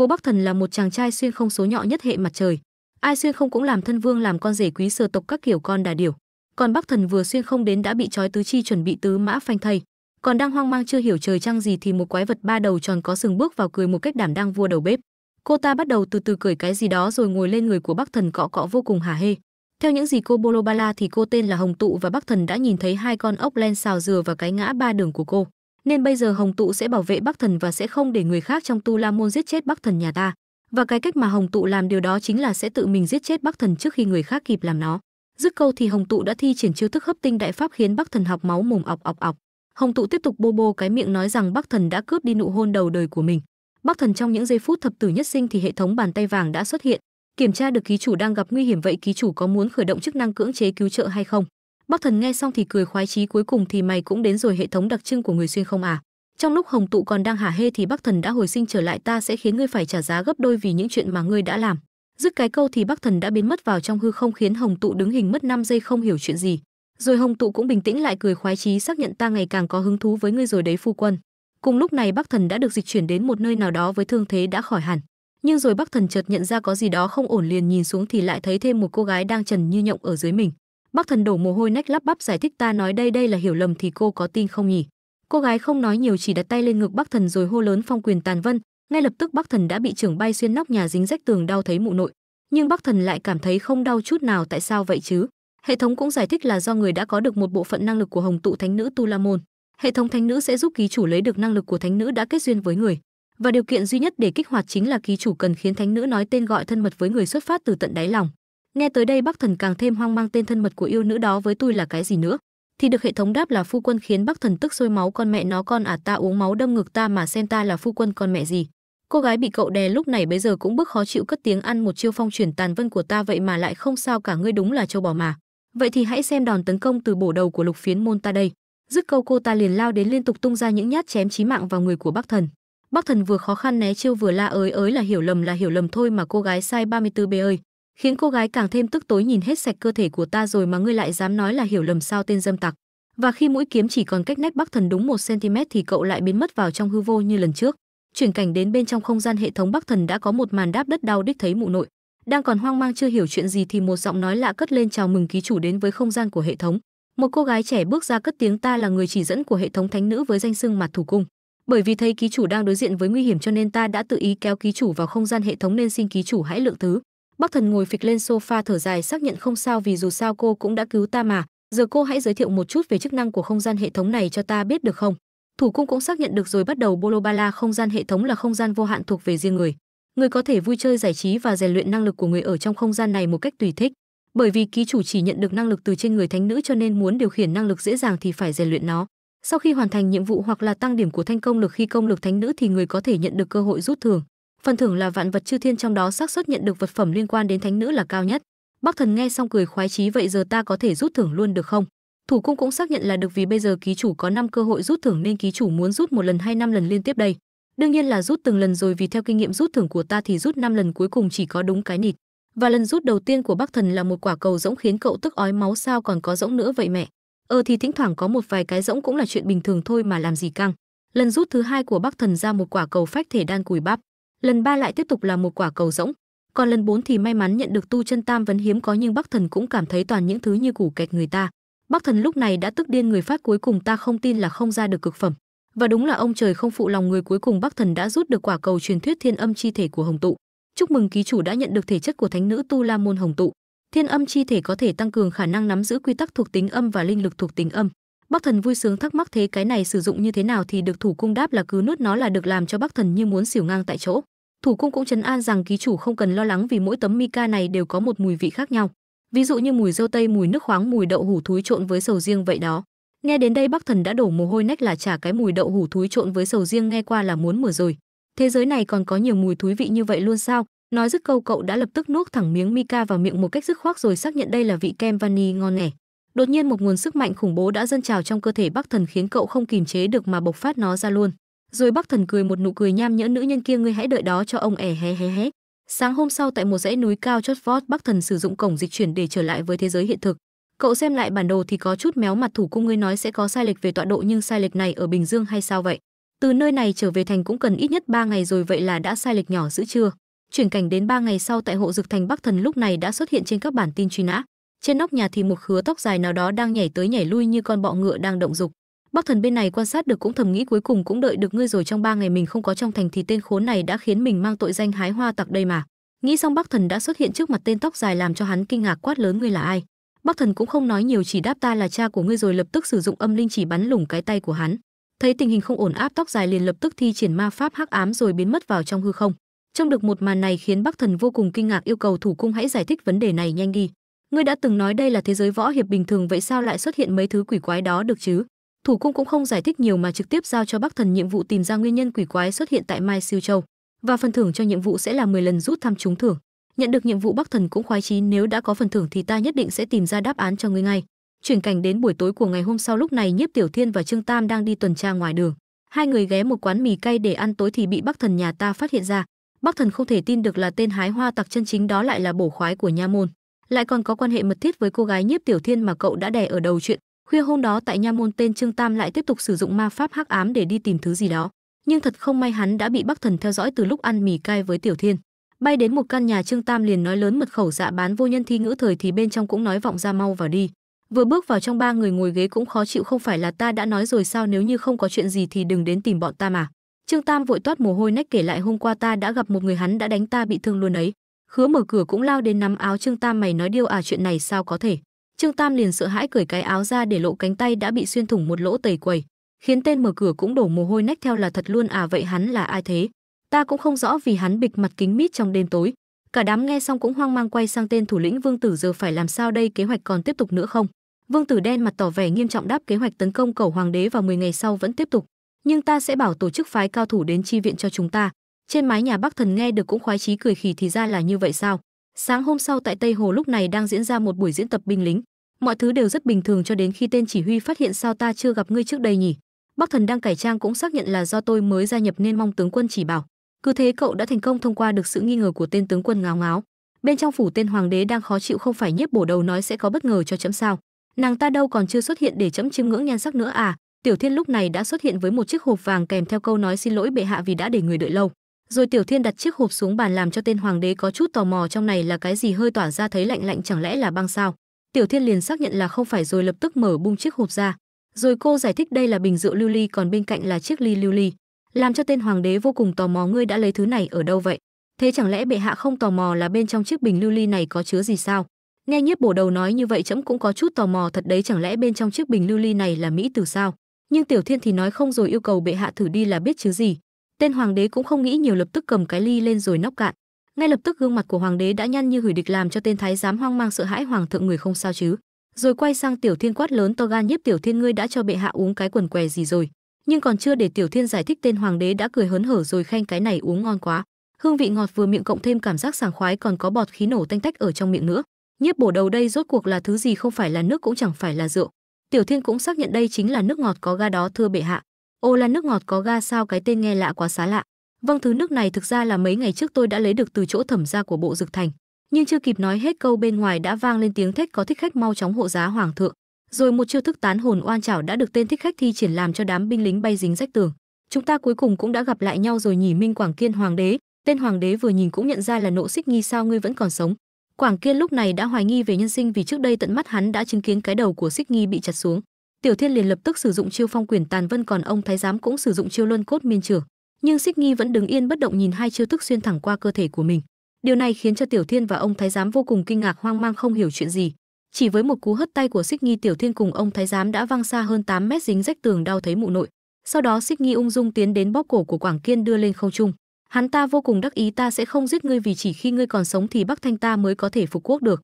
Cô Bắc Thần là một chàng trai xuyên không số nhỏ nhất hệ mặt trời. Ai xuyên không cũng làm thân vương làm con rể quý sở tộc các kiểu con đà điểu. Còn Bắc Thần vừa xuyên không đến đã bị trói tứ chi chuẩn bị tứ mã phanh thây. Còn đang hoang mang chưa hiểu trời trăng gì thì một quái vật ba đầu tròn có sừng bước vào cười một cách đảm đang vua đầu bếp. Cô ta bắt đầu từ từ cười cái gì đó rồi ngồi lên người của Bắc Thần cọ cọ vô cùng hả hê. Theo những gì cô Bolobala thì cô tên là Hồng Tụ và Bắc Thần đã nhìn thấy hai con ốc len xào dừa và cái ngã ba đường của cô nên bây giờ hồng tụ sẽ bảo vệ bắc thần và sẽ không để người khác trong tu la môn giết chết bắc thần nhà ta và cái cách mà hồng tụ làm điều đó chính là sẽ tự mình giết chết bắc thần trước khi người khác kịp làm nó dứt câu thì hồng tụ đã thi triển chiêu thức hấp tinh đại pháp khiến bắc thần học máu mồm ọc ọc ọc hồng tụ tiếp tục bô bô cái miệng nói rằng bắc thần đã cướp đi nụ hôn đầu đời của mình bắc thần trong những giây phút thập tử nhất sinh thì hệ thống bàn tay vàng đã xuất hiện kiểm tra được ký chủ đang gặp nguy hiểm vậy ký chủ có muốn khởi động chức năng cưỡng chế cứu trợ hay không Bắc Thần nghe xong thì cười khoái chí cuối cùng thì mày cũng đến rồi hệ thống đặc trưng của người xuyên không à? Trong lúc Hồng tụ còn đang hả hê thì Bắc Thần đã hồi sinh trở lại ta sẽ khiến ngươi phải trả giá gấp đôi vì những chuyện mà ngươi đã làm. Dứt cái câu thì Bắc Thần đã biến mất vào trong hư không khiến Hồng tụ đứng hình mất 5 giây không hiểu chuyện gì. Rồi Hồng tụ cũng bình tĩnh lại cười khoái chí xác nhận ta ngày càng có hứng thú với ngươi rồi đấy phu quân. Cùng lúc này Bắc Thần đã được dịch chuyển đến một nơi nào đó với thương thế đã khỏi hẳn. Nhưng rồi Bắc Thần chợt nhận ra có gì đó không ổn liền nhìn xuống thì lại thấy thêm một cô gái đang trần như nhộng ở dưới mình. Bắc Thần đổ mồ hôi nách lắp bắp giải thích ta nói đây đây là hiểu lầm thì cô có tin không nhỉ? Cô gái không nói nhiều chỉ đặt tay lên ngực Bắc Thần rồi hô lớn phong quyền tàn vân, ngay lập tức Bắc Thần đã bị trưởng bay xuyên nóc nhà dính rách tường đau thấy mụ nội, nhưng Bắc Thần lại cảm thấy không đau chút nào tại sao vậy chứ? Hệ thống cũng giải thích là do người đã có được một bộ phận năng lực của Hồng tụ thánh nữ Tu La môn. Hệ thống thánh nữ sẽ giúp ký chủ lấy được năng lực của thánh nữ đã kết duyên với người, và điều kiện duy nhất để kích hoạt chính là ký chủ cần khiến thánh nữ nói tên gọi thân mật với người xuất phát từ tận đáy lòng. Nghe tới đây Bắc Thần càng thêm hoang mang tên thân mật của yêu nữ đó với tôi là cái gì nữa? Thì được hệ thống đáp là phu quân khiến Bắc Thần tức sôi máu con mẹ nó con à ta uống máu đâm ngực ta mà xem ta là phu quân con mẹ gì. Cô gái bị cậu đè lúc này bây giờ cũng bức khó chịu cất tiếng ăn một chiêu phong chuyển tàn vân của ta vậy mà lại không sao cả ngươi đúng là châu bò mà. Vậy thì hãy xem đòn tấn công từ bổ đầu của Lục Phiến môn ta đây. Dứt câu cô ta liền lao đến liên tục tung ra những nhát chém chí mạng vào người của Bắc Thần. Bắc Thần vừa khó khăn né chiêu vừa la ới ới là hiểu lầm là hiểu lầm thôi mà cô gái sai 34B ơi khiến cô gái càng thêm tức tối nhìn hết sạch cơ thể của ta rồi mà ngươi lại dám nói là hiểu lầm sao tên dâm tặc và khi mũi kiếm chỉ còn cách nách bắc thần đúng một cm thì cậu lại biến mất vào trong hư vô như lần trước chuyển cảnh đến bên trong không gian hệ thống bắc thần đã có một màn đáp đất đau đích thấy mụ nội đang còn hoang mang chưa hiểu chuyện gì thì một giọng nói lạ cất lên chào mừng ký chủ đến với không gian của hệ thống một cô gái trẻ bước ra cất tiếng ta là người chỉ dẫn của hệ thống thánh nữ với danh xưng mặt thủ cung bởi vì thấy ký chủ đang đối diện với nguy hiểm cho nên ta đã tự ý kéo ký chủ vào không gian hệ thống nên xin ký chủ hãy lượng thứ Bắc Thần ngồi phịch lên sofa thở dài xác nhận không sao vì dù sao cô cũng đã cứu ta mà, giờ cô hãy giới thiệu một chút về chức năng của không gian hệ thống này cho ta biết được không? Thủ cung cũng xác nhận được rồi bắt đầu Bolobala không gian hệ thống là không gian vô hạn thuộc về riêng người. Người có thể vui chơi giải trí và rèn luyện năng lực của người ở trong không gian này một cách tùy thích. Bởi vì ký chủ chỉ nhận được năng lực từ trên người thánh nữ cho nên muốn điều khiển năng lực dễ dàng thì phải rèn luyện nó. Sau khi hoàn thành nhiệm vụ hoặc là tăng điểm của thanh công lực khi công lực thánh nữ thì người có thể nhận được cơ hội rút thưởng phần thưởng là vạn vật chư thiên trong đó xác suất nhận được vật phẩm liên quan đến thánh nữ là cao nhất bắc thần nghe xong cười khoái chí vậy giờ ta có thể rút thưởng luôn được không thủ cung cũng xác nhận là được vì bây giờ ký chủ có năm cơ hội rút thưởng nên ký chủ muốn rút một lần hay năm lần liên tiếp đây đương nhiên là rút từng lần rồi vì theo kinh nghiệm rút thưởng của ta thì rút năm lần cuối cùng chỉ có đúng cái nịt và lần rút đầu tiên của bắc thần là một quả cầu rỗng khiến cậu tức ói máu sao còn có rỗng nữa vậy mẹ ờ thì thỉnh thoảng có một vài cái rỗng cũng là chuyện bình thường thôi mà làm gì căng lần rút thứ hai của bắc thần ra một quả cầu phách thể đan cùi bắp lần ba lại tiếp tục là một quả cầu rỗng còn lần bốn thì may mắn nhận được tu chân tam vấn hiếm có nhưng bắc thần cũng cảm thấy toàn những thứ như củ kẹt người ta bắc thần lúc này đã tức điên người phát cuối cùng ta không tin là không ra được cực phẩm và đúng là ông trời không phụ lòng người cuối cùng bắc thần đã rút được quả cầu truyền thuyết thiên âm chi thể của hồng tụ chúc mừng ký chủ đã nhận được thể chất của thánh nữ tu la môn hồng tụ thiên âm chi thể có thể tăng cường khả năng nắm giữ quy tắc thuộc tính âm và linh lực thuộc tính âm Bắc Thần vui sướng thắc mắc thế cái này sử dụng như thế nào thì được thủ cung đáp là cứ nuốt nó là được làm cho Bắc Thần như muốn xỉu ngang tại chỗ. Thủ cung cũng trấn an rằng ký chủ không cần lo lắng vì mỗi tấm mica này đều có một mùi vị khác nhau. Ví dụ như mùi dâu tây, mùi nước khoáng, mùi đậu hủ thúi trộn với sầu riêng vậy đó. Nghe đến đây Bắc Thần đã đổ mồ hôi nách là trả cái mùi đậu hủ thúi trộn với sầu riêng nghe qua là muốn mở rồi. Thế giới này còn có nhiều mùi thúi vị như vậy luôn sao? Nói dứt câu cậu đã lập tức nuốt thẳng miếng mica vào miệng một cách dứt khoát rồi xác nhận đây là vị kem vani ngon nè đột nhiên một nguồn sức mạnh khủng bố đã dâng trào trong cơ thể bắc thần khiến cậu không kìm chế được mà bộc phát nó ra luôn rồi bắc thần cười một nụ cười nham nhẫn nữ nhân kia ngươi hãy đợi đó cho ông ẻ hé hé hé sáng hôm sau tại một dãy núi cao chót vót bắc thần sử dụng cổng dịch chuyển để trở lại với thế giới hiện thực cậu xem lại bản đồ thì có chút méo mặt thủ cung ngươi nói sẽ có sai lệch về tọa độ nhưng sai lệch này ở bình dương hay sao vậy từ nơi này trở về thành cũng cần ít nhất ba ngày rồi vậy là đã sai lệch nhỏ giữa chưa chuyển cảnh đến ba ngày sau tại hộ dực thành bắc thần lúc này đã xuất hiện trên các bản tin truy nã trên nóc nhà thì một khứa tóc dài nào đó đang nhảy tới nhảy lui như con bọ ngựa đang động dục bắc thần bên này quan sát được cũng thầm nghĩ cuối cùng cũng đợi được ngươi rồi trong ba ngày mình không có trong thành thì tên khốn này đã khiến mình mang tội danh hái hoa tặc đây mà nghĩ xong bắc thần đã xuất hiện trước mặt tên tóc dài làm cho hắn kinh ngạc quát lớn ngươi là ai bắc thần cũng không nói nhiều chỉ đáp ta là cha của ngươi rồi lập tức sử dụng âm linh chỉ bắn lủng cái tay của hắn thấy tình hình không ổn áp tóc dài liền lập tức thi triển ma pháp hắc ám rồi biến mất vào trong hư không trong được một màn này khiến bắc thần vô cùng kinh ngạc yêu cầu thủ cung hãy giải thích vấn đề này nhanh đi ngươi đã từng nói đây là thế giới võ hiệp bình thường vậy sao lại xuất hiện mấy thứ quỷ quái đó được chứ thủ cung cũng không giải thích nhiều mà trực tiếp giao cho bắc thần nhiệm vụ tìm ra nguyên nhân quỷ quái xuất hiện tại mai siêu châu và phần thưởng cho nhiệm vụ sẽ là 10 lần rút thăm trúng thưởng nhận được nhiệm vụ bắc thần cũng khoái chí nếu đã có phần thưởng thì ta nhất định sẽ tìm ra đáp án cho ngươi ngay chuyển cảnh đến buổi tối của ngày hôm sau lúc này nhiếp tiểu thiên và trương tam đang đi tuần tra ngoài đường hai người ghé một quán mì cay để ăn tối thì bị bắc thần nhà ta phát hiện ra bắc thần không thể tin được là tên hái hoa tặc chân chính đó lại là bổ khoái của nha môn lại còn có quan hệ mật thiết với cô gái nhiếp tiểu thiên mà cậu đã đè ở đầu chuyện khuya hôm đó tại nha môn tên trương tam lại tiếp tục sử dụng ma pháp hắc ám để đi tìm thứ gì đó nhưng thật không may hắn đã bị bắc thần theo dõi từ lúc ăn mì cay với tiểu thiên bay đến một căn nhà trương tam liền nói lớn mật khẩu dạ bán vô nhân thi ngữ thời thì bên trong cũng nói vọng ra mau vào đi vừa bước vào trong ba người ngồi ghế cũng khó chịu không phải là ta đã nói rồi sao nếu như không có chuyện gì thì đừng đến tìm bọn ta mà trương tam vội toát mồ hôi nách kể lại hôm qua ta đã gặp một người hắn đã đánh ta bị thương luôn ấy Khứa mở cửa cũng lao đến nắm áo Trương Tam mày nói điêu à chuyện này sao có thể. Trương Tam liền sợ hãi cởi cái áo ra để lộ cánh tay đã bị xuyên thủng một lỗ tẩy quầy, khiến tên mở cửa cũng đổ mồ hôi nách theo là thật luôn à vậy hắn là ai thế? Ta cũng không rõ vì hắn bịch mặt kính mít trong đêm tối. Cả đám nghe xong cũng hoang mang quay sang tên thủ lĩnh Vương Tử giờ phải làm sao đây kế hoạch còn tiếp tục nữa không? Vương Tử đen mặt tỏ vẻ nghiêm trọng đáp kế hoạch tấn công cầu hoàng đế vào 10 ngày sau vẫn tiếp tục, nhưng ta sẽ bảo tổ chức phái cao thủ đến chi viện cho chúng ta trên mái nhà bắc thần nghe được cũng khoái chí cười khỉ thì ra là như vậy sao sáng hôm sau tại tây hồ lúc này đang diễn ra một buổi diễn tập binh lính mọi thứ đều rất bình thường cho đến khi tên chỉ huy phát hiện sao ta chưa gặp ngươi trước đây nhỉ bắc thần đang cải trang cũng xác nhận là do tôi mới gia nhập nên mong tướng quân chỉ bảo cứ thế cậu đã thành công thông qua được sự nghi ngờ của tên tướng quân ngáo ngáo bên trong phủ tên hoàng đế đang khó chịu không phải nhiếp bổ đầu nói sẽ có bất ngờ cho chấm sao nàng ta đâu còn chưa xuất hiện để chấm chiêm ngưỡng nhan sắc nữa à tiểu thiên lúc này đã xuất hiện với một chiếc hộp vàng kèm theo câu nói xin lỗi bệ hạ vì đã để người đợi lâu rồi Tiểu Thiên đặt chiếc hộp xuống bàn làm cho tên hoàng đế có chút tò mò trong này là cái gì hơi tỏa ra thấy lạnh lạnh chẳng lẽ là băng sao? Tiểu Thiên liền xác nhận là không phải rồi lập tức mở bung chiếc hộp ra. Rồi cô giải thích đây là bình rượu lưu ly còn bên cạnh là chiếc ly lưu ly, làm cho tên hoàng đế vô cùng tò mò ngươi đã lấy thứ này ở đâu vậy? Thế chẳng lẽ bệ hạ không tò mò là bên trong chiếc bình lưu ly này có chứa gì sao? Nghe nhiếp bổ đầu nói như vậy trẫm cũng có chút tò mò thật đấy chẳng lẽ bên trong chiếc bình lưu ly này là mỹ từ sao? Nhưng Tiểu Thiên thì nói không rồi yêu cầu bệ hạ thử đi là biết chứ gì tên hoàng đế cũng không nghĩ nhiều lập tức cầm cái ly lên rồi nóc cạn ngay lập tức gương mặt của hoàng đế đã nhăn như hủy địch làm cho tên thái giám hoang mang sợ hãi hoàng thượng người không sao chứ rồi quay sang tiểu thiên quát lớn to gan nhiếp tiểu thiên ngươi đã cho bệ hạ uống cái quần què gì rồi nhưng còn chưa để tiểu thiên giải thích tên hoàng đế đã cười hớn hở rồi khen cái này uống ngon quá hương vị ngọt vừa miệng cộng thêm cảm giác sảng khoái còn có bọt khí nổ tanh tách ở trong miệng nữa nhiếp bổ đầu đây rốt cuộc là thứ gì không phải là nước cũng chẳng phải là rượu tiểu thiên cũng xác nhận đây chính là nước ngọt có ga đó thưa bệ hạ Ô là nước ngọt có ga sao cái tên nghe lạ quá xá lạ. Vâng thứ nước này thực ra là mấy ngày trước tôi đã lấy được từ chỗ thẩm gia của bộ dược thành. Nhưng chưa kịp nói hết câu bên ngoài đã vang lên tiếng thách có thích khách mau chóng hộ giá hoàng thượng. Rồi một chiêu thức tán hồn oan trảo đã được tên thích khách thi triển làm cho đám binh lính bay dính rách tường. Chúng ta cuối cùng cũng đã gặp lại nhau rồi nhỉ Minh Quảng Kiên hoàng đế. Tên hoàng đế vừa nhìn cũng nhận ra là nộ xích nghi sao ngươi vẫn còn sống. Quảng Kiên lúc này đã hoài nghi về nhân sinh vì trước đây tận mắt hắn đã chứng kiến cái đầu của Xích Nghi bị chặt xuống. Tiểu Thiên liền lập tức sử dụng chiêu Phong Quyền Tàn Vân còn ông thái giám cũng sử dụng chiêu Luân Cốt Miên Trưởng, nhưng Xích Nghi vẫn đứng yên bất động nhìn hai chiêu thức xuyên thẳng qua cơ thể của mình. Điều này khiến cho Tiểu Thiên và ông thái giám vô cùng kinh ngạc hoang mang không hiểu chuyện gì. Chỉ với một cú hất tay của Xích Nghi Tiểu Thiên cùng ông thái giám đã văng xa hơn 8 mét dính rách tường đau thấy mụ nội. Sau đó Xích Nghi ung dung tiến đến bóp cổ của Quảng Kiên đưa lên không trung. Hắn ta vô cùng đắc ý ta sẽ không giết ngươi vì chỉ khi ngươi còn sống thì Bắc Thanh ta mới có thể phục quốc được.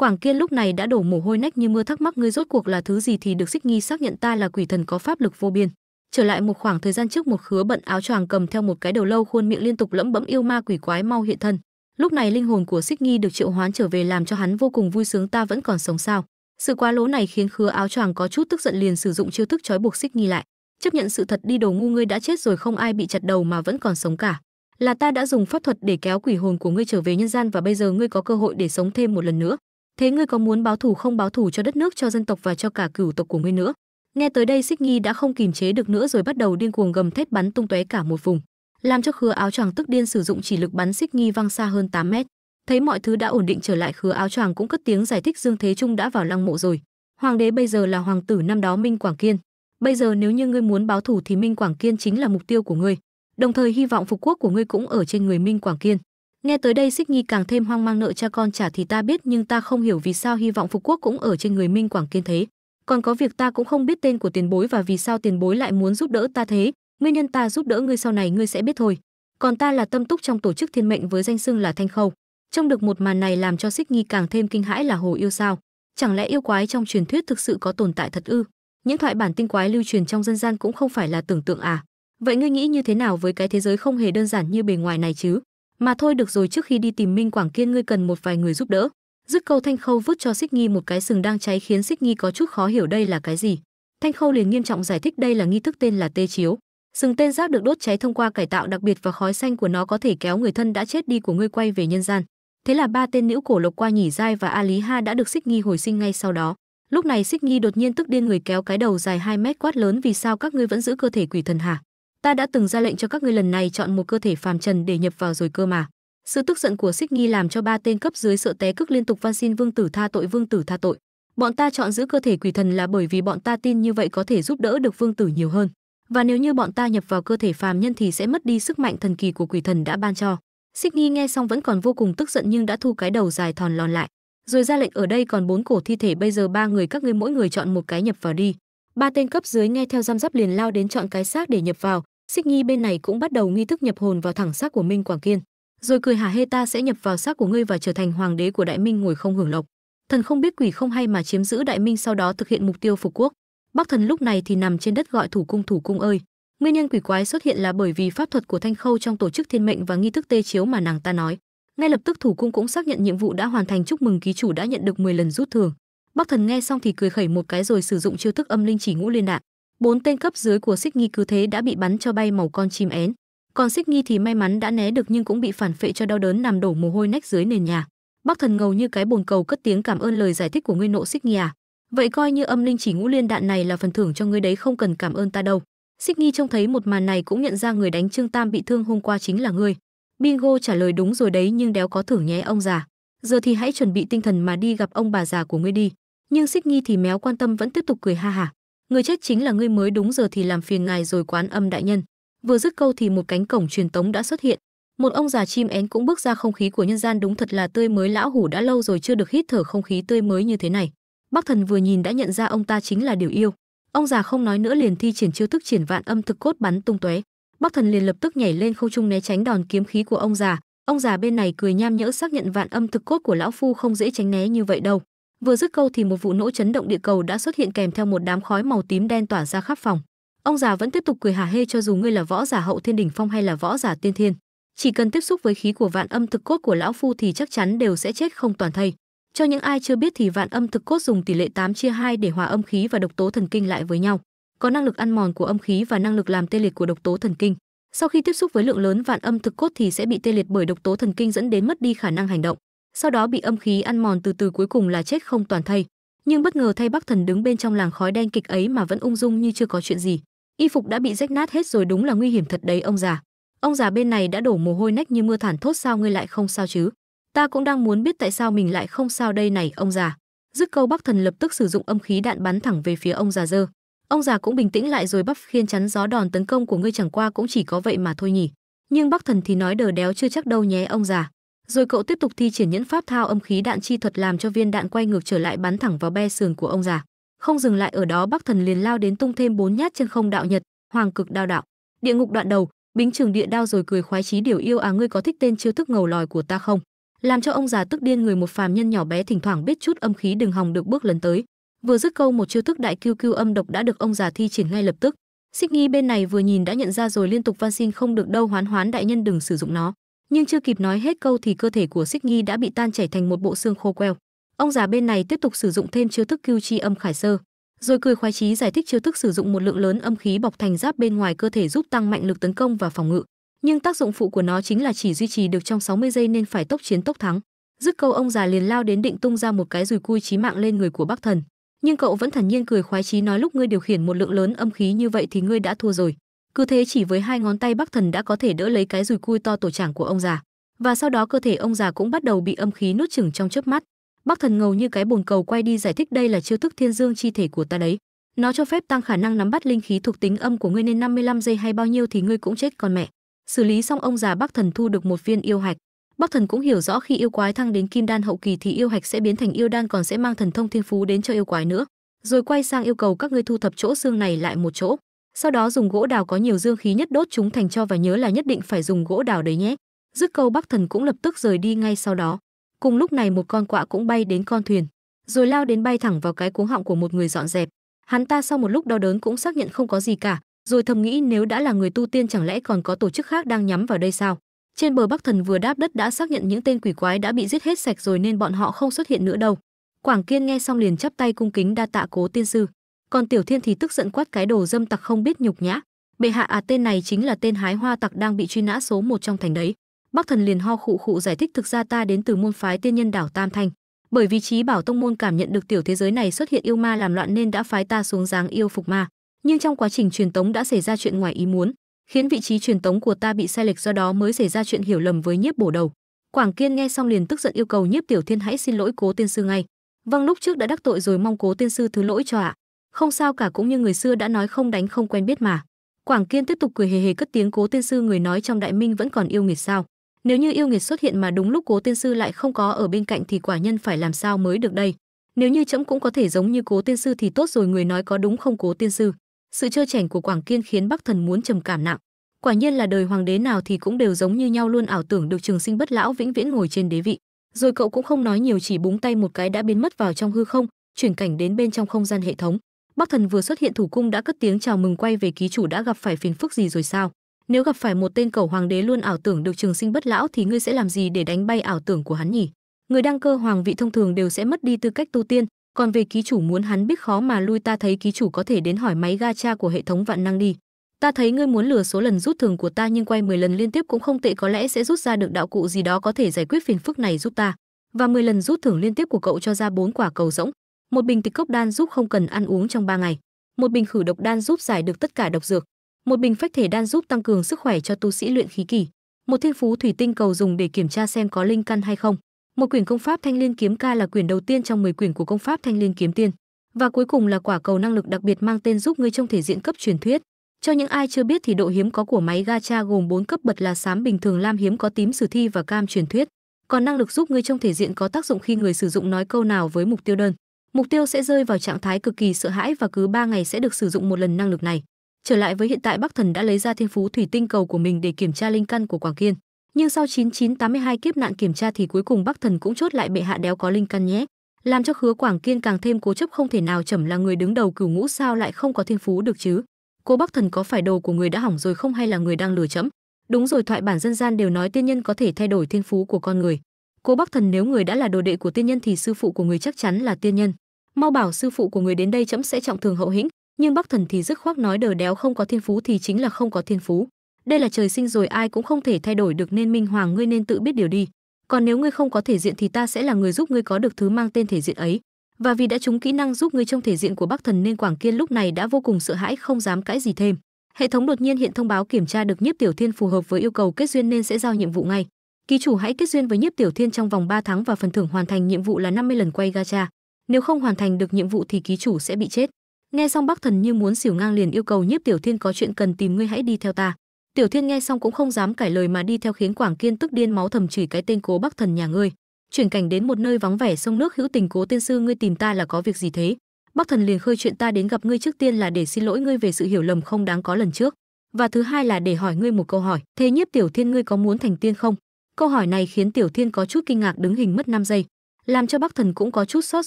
Quảng Kiên lúc này đã đổ mồ hôi nách như mưa thắc mắc ngươi rốt cuộc là thứ gì thì được Xích Nghi xác nhận ta là quỷ thần có pháp lực vô biên. Trở lại một khoảng thời gian trước một khứa bận áo choàng cầm theo một cái đầu lâu khuôn miệng liên tục lẫm bẫm yêu ma quỷ quái mau hiện thân. Lúc này linh hồn của Xích Nghi được triệu hoán trở về làm cho hắn vô cùng vui sướng ta vẫn còn sống sao. Sự quá lố này khiến khứa áo choàng có chút tức giận liền sử dụng chiêu thức trói buộc Xích Nghi lại. Chấp nhận sự thật đi đồ ngu ngươi đã chết rồi không ai bị chặt đầu mà vẫn còn sống cả. Là ta đã dùng pháp thuật để kéo quỷ hồn của ngươi trở về nhân gian và bây giờ ngươi có cơ hội để sống thêm một lần nữa thế ngươi có muốn báo thủ không báo thủ cho đất nước cho dân tộc và cho cả cửu tộc của ngươi nữa nghe tới đây xích nghi đã không kìm chế được nữa rồi bắt đầu điên cuồng gầm thét bắn tung tóe cả một vùng làm cho khứa áo choàng tức điên sử dụng chỉ lực bắn xích nghi văng xa hơn 8 mét thấy mọi thứ đã ổn định trở lại khứa áo choàng cũng cất tiếng giải thích dương thế trung đã vào lăng mộ rồi hoàng đế bây giờ là hoàng tử năm đó minh quảng kiên bây giờ nếu như ngươi muốn báo thủ thì minh quảng kiên chính là mục tiêu của ngươi đồng thời hy vọng phục quốc của ngươi cũng ở trên người minh quảng kiên Nghe tới đây Xích nghi càng thêm hoang mang nợ cha con trả thì ta biết nhưng ta không hiểu vì sao hy vọng phục quốc cũng ở trên người Minh Quảng Kiên thế. Còn có việc ta cũng không biết tên của tiền bối và vì sao tiền bối lại muốn giúp đỡ ta thế, nguyên nhân ta giúp đỡ ngươi sau này ngươi sẽ biết thôi. Còn ta là tâm túc trong tổ chức thiên mệnh với danh xưng là Thanh Khâu. Trong được một màn này làm cho Xích nghi càng thêm kinh hãi là hồ yêu sao? Chẳng lẽ yêu quái trong truyền thuyết thực sự có tồn tại thật ư? Những thoại bản tinh quái lưu truyền trong dân gian cũng không phải là tưởng tượng à? Vậy ngươi nghĩ như thế nào với cái thế giới không hề đơn giản như bề ngoài này chứ? mà thôi được rồi trước khi đi tìm minh quảng kiên ngươi cần một vài người giúp đỡ dứt câu thanh khâu vứt cho xích nghi một cái sừng đang cháy khiến xích nghi có chút khó hiểu đây là cái gì thanh khâu liền nghiêm trọng giải thích đây là nghi thức tên là tê chiếu sừng tên giáp được đốt cháy thông qua cải tạo đặc biệt và khói xanh của nó có thể kéo người thân đã chết đi của ngươi quay về nhân gian thế là ba tên nữ cổ lộc qua nhỉ dai và a lý ha đã được xích nghi hồi sinh ngay sau đó lúc này xích nghi đột nhiên tức điên người kéo cái đầu dài 2 mét quát lớn vì sao các ngươi vẫn giữ cơ thể quỷ thần hả ta đã từng ra lệnh cho các ngươi lần này chọn một cơ thể phàm trần để nhập vào rồi cơ mà sự tức giận của xích nghi làm cho ba tên cấp dưới sợ té cước liên tục van xin vương tử tha tội vương tử tha tội bọn ta chọn giữ cơ thể quỷ thần là bởi vì bọn ta tin như vậy có thể giúp đỡ được vương tử nhiều hơn và nếu như bọn ta nhập vào cơ thể phàm nhân thì sẽ mất đi sức mạnh thần kỳ của quỷ thần đã ban cho xích nghi nghe xong vẫn còn vô cùng tức giận nhưng đã thu cái đầu dài thòn lòn lại rồi ra lệnh ở đây còn bốn cổ thi thể bây giờ ba người các ngươi mỗi người chọn một cái nhập vào đi ba tên cấp dưới nghe theo giam giáp liền lao đến chọn cái xác để nhập vào xích nhi bên này cũng bắt đầu nghi thức nhập hồn vào thẳng xác của minh quảng kiên rồi cười hà hê ta sẽ nhập vào xác của ngươi và trở thành hoàng đế của đại minh ngồi không hưởng lộc thần không biết quỷ không hay mà chiếm giữ đại minh sau đó thực hiện mục tiêu phục quốc bắc thần lúc này thì nằm trên đất gọi thủ cung thủ cung ơi nguyên nhân quỷ quái xuất hiện là bởi vì pháp thuật của thanh khâu trong tổ chức thiên mệnh và nghi thức tê chiếu mà nàng ta nói ngay lập tức thủ cung cũng xác nhận nhiệm vụ đã hoàn thành chúc mừng ký chủ đã nhận được 10 lần rút thưởng bắc thần nghe xong thì cười khẩy một cái rồi sử dụng chiêu thức âm linh chỉ ngũ liên đạn Bốn tên cấp dưới của Xích Nghi cứ thế đã bị bắn cho bay màu con chim én. Còn Xích Nghi thì may mắn đã né được nhưng cũng bị phản phệ cho đau đớn nằm đổ mồ hôi nách dưới nền nhà. bắc Thần ngầu như cái bồn cầu cất tiếng cảm ơn lời giải thích của ngươi nộ Xích Nghi à. Vậy coi như âm linh chỉ ngũ liên đạn này là phần thưởng cho ngươi đấy không cần cảm ơn ta đâu. Xích Nghi trông thấy một màn này cũng nhận ra người đánh Trương Tam bị thương hôm qua chính là ngươi. Bingo trả lời đúng rồi đấy nhưng đéo có thưởng nhé ông già. Giờ thì hãy chuẩn bị tinh thần mà đi gặp ông bà già của ngươi đi. Nhưng Xích Nghi thì méo quan tâm vẫn tiếp tục cười ha hả người chết chính là ngươi mới đúng giờ thì làm phiền ngài rồi quán âm đại nhân vừa dứt câu thì một cánh cổng truyền tống đã xuất hiện một ông già chim én cũng bước ra không khí của nhân gian đúng thật là tươi mới lão hủ đã lâu rồi chưa được hít thở không khí tươi mới như thế này Bắc thần vừa nhìn đã nhận ra ông ta chính là điều yêu ông già không nói nữa liền thi triển chiêu thức triển vạn âm thực cốt bắn tung tóe Bắc thần liền lập tức nhảy lên không trung né tránh đòn kiếm khí của ông già ông già bên này cười nham nhỡ xác nhận vạn âm thực cốt của lão phu không dễ tránh né như vậy đâu Vừa dứt câu thì một vụ nổ chấn động địa cầu đã xuất hiện kèm theo một đám khói màu tím đen tỏa ra khắp phòng. Ông già vẫn tiếp tục cười hả hê cho dù ngươi là võ giả hậu thiên đỉnh phong hay là võ giả tiên thiên, chỉ cần tiếp xúc với khí của vạn âm thực cốt của lão phu thì chắc chắn đều sẽ chết không toàn thây. Cho những ai chưa biết thì vạn âm thực cốt dùng tỷ lệ 8 chia 2 để hòa âm khí và độc tố thần kinh lại với nhau, có năng lực ăn mòn của âm khí và năng lực làm tê liệt của độc tố thần kinh. Sau khi tiếp xúc với lượng lớn vạn âm thực cốt thì sẽ bị tê liệt bởi độc tố thần kinh dẫn đến mất đi khả năng hành động sau đó bị âm khí ăn mòn từ từ cuối cùng là chết không toàn thây nhưng bất ngờ thay bắc thần đứng bên trong làng khói đen kịch ấy mà vẫn ung dung như chưa có chuyện gì y phục đã bị rách nát hết rồi đúng là nguy hiểm thật đấy ông già ông già bên này đã đổ mồ hôi nách như mưa thản thốt sao ngươi lại không sao chứ ta cũng đang muốn biết tại sao mình lại không sao đây này ông già dứt câu bắc thần lập tức sử dụng âm khí đạn bắn thẳng về phía ông già dơ ông già cũng bình tĩnh lại rồi bắp khiên chắn gió đòn tấn công của ngươi chẳng qua cũng chỉ có vậy mà thôi nhỉ nhưng bắc thần thì nói đờ đéo chưa chắc đâu nhé ông già rồi cậu tiếp tục thi triển nhẫn pháp thao âm khí đạn chi thuật làm cho viên đạn quay ngược trở lại bắn thẳng vào be sườn của ông già không dừng lại ở đó bắc thần liền lao đến tung thêm bốn nhát chân không đạo nhật hoàng cực đao đạo địa ngục đoạn đầu bính trường địa đao rồi cười khoái chí điều yêu à ngươi có thích tên chiêu thức ngầu lòi của ta không làm cho ông già tức điên người một phàm nhân nhỏ bé thỉnh thoảng biết chút âm khí đừng hòng được bước lần tới vừa dứt câu một chiêu thức đại cưu cưu âm độc đã được ông già thi triển ngay lập tức xích nghi bên này vừa nhìn đã nhận ra rồi liên tục van xin không được đâu hoán hoán đại nhân đừng sử dụng nó nhưng chưa kịp nói hết câu thì cơ thể của xích nghi đã bị tan chảy thành một bộ xương khô queo ông già bên này tiếp tục sử dụng thêm chiêu thức cưu chi âm khải sơ rồi cười khoái chí giải thích chiêu thức sử dụng một lượng lớn âm khí bọc thành giáp bên ngoài cơ thể giúp tăng mạnh lực tấn công và phòng ngự nhưng tác dụng phụ của nó chính là chỉ duy trì được trong 60 giây nên phải tốc chiến tốc thắng dứt câu ông già liền lao đến định tung ra một cái dùi cui chí mạng lên người của bắc thần nhưng cậu vẫn thản nhiên cười khoái chí nói lúc ngươi điều khiển một lượng lớn âm khí như vậy thì ngươi đã thua rồi cứ thế chỉ với hai ngón tay bắc thần đã có thể đỡ lấy cái rùi cui to tổ trảng của ông già và sau đó cơ thể ông già cũng bắt đầu bị âm khí nuốt chửng trong chớp mắt bắc thần ngầu như cái bồn cầu quay đi giải thích đây là chiêu thức thiên dương chi thể của ta đấy nó cho phép tăng khả năng nắm bắt linh khí thuộc tính âm của ngươi nên 55 giây hay bao nhiêu thì ngươi cũng chết con mẹ xử lý xong ông già bắc thần thu được một viên yêu hạch bắc thần cũng hiểu rõ khi yêu quái thăng đến kim đan hậu kỳ thì yêu hạch sẽ biến thành yêu đan còn sẽ mang thần thông thiên phú đến cho yêu quái nữa rồi quay sang yêu cầu các ngươi thu thập chỗ xương này lại một chỗ sau đó dùng gỗ đào có nhiều dương khí nhất đốt chúng thành cho và nhớ là nhất định phải dùng gỗ đào đấy nhé dứt câu bắc thần cũng lập tức rời đi ngay sau đó cùng lúc này một con quạ cũng bay đến con thuyền rồi lao đến bay thẳng vào cái cuống họng của một người dọn dẹp hắn ta sau một lúc đau đớn cũng xác nhận không có gì cả rồi thầm nghĩ nếu đã là người tu tiên chẳng lẽ còn có tổ chức khác đang nhắm vào đây sao trên bờ bắc thần vừa đáp đất đã xác nhận những tên quỷ quái đã bị giết hết sạch rồi nên bọn họ không xuất hiện nữa đâu quảng kiên nghe xong liền chắp tay cung kính đa tạ cố tiên sư còn tiểu thiên thì tức giận quát cái đồ dâm tặc không biết nhục nhã bệ hạ à tên này chính là tên hái hoa tặc đang bị truy nã số một trong thành đấy bắc thần liền ho khụ khụ giải thích thực ra ta đến từ môn phái tiên nhân đảo tam thanh bởi vì trí bảo tông môn cảm nhận được tiểu thế giới này xuất hiện yêu ma làm loạn nên đã phái ta xuống dáng yêu phục ma nhưng trong quá trình truyền tống đã xảy ra chuyện ngoài ý muốn khiến vị trí truyền tống của ta bị sai lệch do đó mới xảy ra chuyện hiểu lầm với nhiếp bổ đầu quảng kiên nghe xong liền tức giận yêu cầu nhiếp tiểu thiên hãy xin lỗi cố tiên sư ngay vâng lúc trước đã đắc tội rồi mong cố tiên sư thứ lỗi cho ạ không sao cả cũng như người xưa đã nói không đánh không quen biết mà quảng kiên tiếp tục cười hề hề cất tiếng cố tiên sư người nói trong đại minh vẫn còn yêu nghiệt sao nếu như yêu nghiệt xuất hiện mà đúng lúc cố tiên sư lại không có ở bên cạnh thì quả nhân phải làm sao mới được đây nếu như trẫm cũng có thể giống như cố tiên sư thì tốt rồi người nói có đúng không cố tiên sư sự trơ chảnh của quảng kiên khiến bắc thần muốn trầm cảm nặng quả nhiên là đời hoàng đế nào thì cũng đều giống như nhau luôn ảo tưởng được trường sinh bất lão vĩnh viễn ngồi trên đế vị rồi cậu cũng không nói nhiều chỉ búng tay một cái đã biến mất vào trong hư không chuyển cảnh đến bên trong không gian hệ thống Bắc Thần vừa xuất hiện thủ cung đã cất tiếng chào mừng quay về ký chủ đã gặp phải phiền phức gì rồi sao? Nếu gặp phải một tên cầu hoàng đế luôn ảo tưởng được trường sinh bất lão thì ngươi sẽ làm gì để đánh bay ảo tưởng của hắn nhỉ? Người đăng cơ hoàng vị thông thường đều sẽ mất đi tư cách tu tiên, còn về ký chủ muốn hắn biết khó mà lui ta thấy ký chủ có thể đến hỏi máy gacha của hệ thống vạn năng đi. Ta thấy ngươi muốn lừa số lần rút thường của ta nhưng quay 10 lần liên tiếp cũng không tệ có lẽ sẽ rút ra được đạo cụ gì đó có thể giải quyết phiền phức này giúp ta. Và 10 lần rút thưởng liên tiếp của cậu cho ra bốn quả cầu rỗng. Một bình tịch cốc đan giúp không cần ăn uống trong 3 ngày. Một bình khử độc đan giúp giải được tất cả độc dược. Một bình phách thể đan giúp tăng cường sức khỏe cho tu sĩ luyện khí kỳ. Một thiên phú thủy tinh cầu dùng để kiểm tra xem có linh căn hay không. Một quyển công pháp Thanh Liên Kiếm Ca là quyển đầu tiên trong 10 quyển của công pháp Thanh Liên Kiếm Tiên. Và cuối cùng là quả cầu năng lực đặc biệt mang tên giúp ngươi trong thể diện cấp truyền thuyết. Cho những ai chưa biết thì độ hiếm có của máy gacha gồm 4 cấp bật là xám bình thường, lam hiếm có tím sử thi và cam truyền thuyết. Còn năng lực giúp ngươi trong thể diện có tác dụng khi người sử dụng nói câu nào với mục tiêu đơn mục tiêu sẽ rơi vào trạng thái cực kỳ sợ hãi và cứ 3 ngày sẽ được sử dụng một lần năng lực này. Trở lại với hiện tại Bắc Thần đã lấy ra thiên phú thủy tinh cầu của mình để kiểm tra linh căn của Quảng Kiên, nhưng sau 9982 kiếp nạn kiểm tra thì cuối cùng Bắc Thần cũng chốt lại bệ hạ đéo có linh căn nhé, làm cho Hứa Quảng Kiên càng thêm cố chấp không thể nào trầm là người đứng đầu cửu ngũ sao lại không có thiên phú được chứ? Cô Bắc Thần có phải đồ của người đã hỏng rồi không hay là người đang lừa chấm? Đúng rồi, thoại bản dân gian đều nói tiên nhân có thể thay đổi thiên phú của con người. Cô Bắc Thần nếu người đã là đồ đệ của tiên nhân thì sư phụ của người chắc chắn là tiên nhân mau bảo sư phụ của người đến đây trẫm sẽ trọng thường hậu hĩnh nhưng bắc thần thì dứt khoác nói đờ đéo không có thiên phú thì chính là không có thiên phú đây là trời sinh rồi ai cũng không thể thay đổi được nên minh hoàng ngươi nên tự biết điều đi còn nếu ngươi không có thể diện thì ta sẽ là người giúp ngươi có được thứ mang tên thể diện ấy và vì đã trúng kỹ năng giúp ngươi trong thể diện của bắc thần nên quảng kiên lúc này đã vô cùng sợ hãi không dám cãi gì thêm hệ thống đột nhiên hiện thông báo kiểm tra được nhiếp tiểu thiên phù hợp với yêu cầu kết duyên nên sẽ giao nhiệm vụ ngay ký chủ hãy kết duyên với nhiếp tiểu thiên trong vòng 3 tháng và phần thưởng hoàn thành nhiệm vụ là 50 lần quay gacha nếu không hoàn thành được nhiệm vụ thì ký chủ sẽ bị chết nghe xong bắc thần như muốn xỉu ngang liền yêu cầu nhiếp tiểu thiên có chuyện cần tìm ngươi hãy đi theo ta tiểu thiên nghe xong cũng không dám cải lời mà đi theo khiến quảng kiên tức điên máu thầm chửi cái tên cố bắc thần nhà ngươi chuyển cảnh đến một nơi vắng vẻ sông nước hữu tình cố tiên sư ngươi tìm ta là có việc gì thế bắc thần liền khơi chuyện ta đến gặp ngươi trước tiên là để xin lỗi ngươi về sự hiểu lầm không đáng có lần trước và thứ hai là để hỏi ngươi một câu hỏi thế nhiếp tiểu thiên ngươi có muốn thành tiên không câu hỏi này khiến tiểu thiên có chút kinh ngạc đứng hình mất năm giây làm cho Bắc Thần cũng có chút sót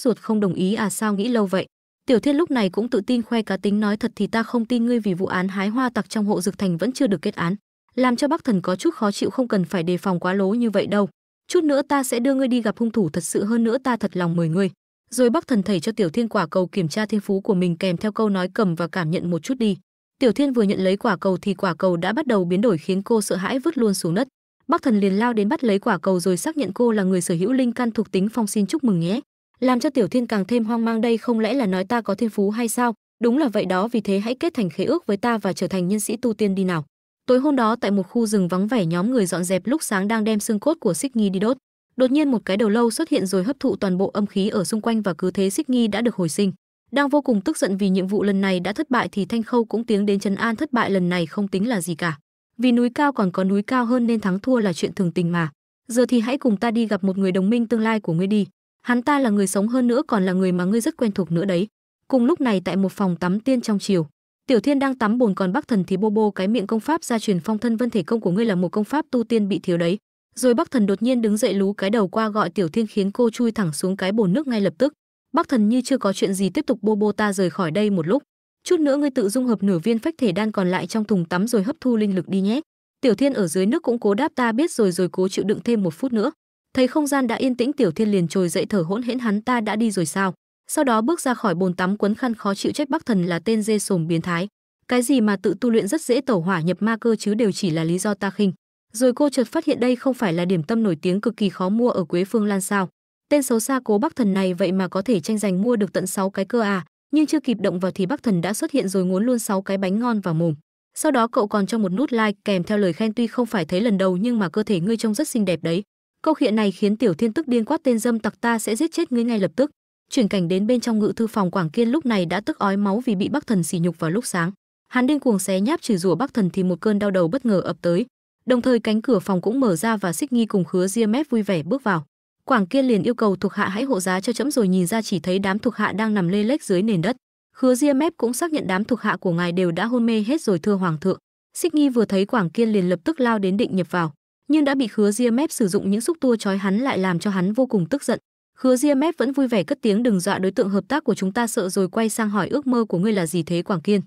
ruột không đồng ý à sao nghĩ lâu vậy. Tiểu Thiên lúc này cũng tự tin khoe cá tính nói thật thì ta không tin ngươi vì vụ án hái hoa tặc trong hộ dược thành vẫn chưa được kết án, làm cho Bắc Thần có chút khó chịu không cần phải đề phòng quá lố như vậy đâu. Chút nữa ta sẽ đưa ngươi đi gặp hung thủ thật sự hơn nữa ta thật lòng mời ngươi. Rồi Bắc Thần thầy cho Tiểu Thiên quả cầu kiểm tra thiên phú của mình kèm theo câu nói cầm và cảm nhận một chút đi. Tiểu Thiên vừa nhận lấy quả cầu thì quả cầu đã bắt đầu biến đổi khiến cô sợ hãi vứt luôn xuống đất. Bắc Thần liền lao đến bắt lấy quả cầu rồi xác nhận cô là người sở hữu linh căn thuộc tính phong xin chúc mừng nhé. Làm cho Tiểu Thiên càng thêm hoang mang đây không lẽ là nói ta có thiên phú hay sao? Đúng là vậy đó, vì thế hãy kết thành khế ước với ta và trở thành nhân sĩ tu tiên đi nào. Tối hôm đó tại một khu rừng vắng vẻ nhóm người dọn dẹp lúc sáng đang đem xương cốt của Xích Nghi đi đốt. Đột nhiên một cái đầu lâu xuất hiện rồi hấp thụ toàn bộ âm khí ở xung quanh và cứ thế Xích Nghi đã được hồi sinh. Đang vô cùng tức giận vì nhiệm vụ lần này đã thất bại thì Thanh Khâu cũng tiếng đến trấn an thất bại lần này không tính là gì cả vì núi cao còn có núi cao hơn nên thắng thua là chuyện thường tình mà giờ thì hãy cùng ta đi gặp một người đồng minh tương lai của ngươi đi hắn ta là người sống hơn nữa còn là người mà ngươi rất quen thuộc nữa đấy cùng lúc này tại một phòng tắm tiên trong chiều tiểu thiên đang tắm bồn còn bắc thần thì bô bô cái miệng công pháp gia truyền phong thân vân thể công của ngươi là một công pháp tu tiên bị thiếu đấy rồi bắc thần đột nhiên đứng dậy lú cái đầu qua gọi tiểu thiên khiến cô chui thẳng xuống cái bồn nước ngay lập tức bắc thần như chưa có chuyện gì tiếp tục bô bô ta rời khỏi đây một lúc chút nữa ngươi tự dung hợp nửa viên phách thể đan còn lại trong thùng tắm rồi hấp thu linh lực đi nhé tiểu thiên ở dưới nước cũng cố đáp ta biết rồi rồi cố chịu đựng thêm một phút nữa thấy không gian đã yên tĩnh tiểu thiên liền trồi dậy thở hỗn hển hắn ta đã đi rồi sao sau đó bước ra khỏi bồn tắm quấn khăn khó chịu trách bắc thần là tên dê sồm biến thái cái gì mà tự tu luyện rất dễ tẩu hỏa nhập ma cơ chứ đều chỉ là lý do ta khinh rồi cô chợt phát hiện đây không phải là điểm tâm nổi tiếng cực kỳ khó mua ở quế phương lan sao tên xấu xa cố bắc thần này vậy mà có thể tranh giành mua được tận 6 cái cơ à nhưng chưa kịp động vào thì Bắc Thần đã xuất hiện rồi muốn luôn sáu cái bánh ngon vào mồm. Sau đó cậu còn cho một nút like kèm theo lời khen tuy không phải thấy lần đầu nhưng mà cơ thể ngươi trông rất xinh đẹp đấy. Câu hiện này khiến Tiểu Thiên tức điên quát tên dâm tặc ta sẽ giết chết ngươi ngay lập tức. Chuyển cảnh đến bên trong ngự thư phòng Quảng Kiên lúc này đã tức ói máu vì bị Bắc Thần sỉ nhục vào lúc sáng. Hắn điên cuồng xé nháp chửi rủa Bắc Thần thì một cơn đau đầu bất ngờ ập tới. Đồng thời cánh cửa phòng cũng mở ra và Xích Nghi cùng Khứa Diêm Mép vui vẻ bước vào. Quảng Kiên liền yêu cầu thuộc hạ hãy hộ giá cho chấm rồi nhìn ra chỉ thấy đám thuộc hạ đang nằm lê lếch dưới nền đất. Hứa Diêm Mép cũng xác nhận đám thuộc hạ của ngài đều đã hôn mê hết rồi thưa hoàng thượng. Xích Nghi vừa thấy Quảng Kiên liền lập tức lao đến định nhập vào, nhưng đã bị Hứa Diêm Mép sử dụng những xúc tua chói hắn lại làm cho hắn vô cùng tức giận. Hứa Diêm Mép vẫn vui vẻ cất tiếng đừng dọa đối tượng hợp tác của chúng ta sợ rồi quay sang hỏi ước mơ của ngươi là gì thế Quảng Kiên.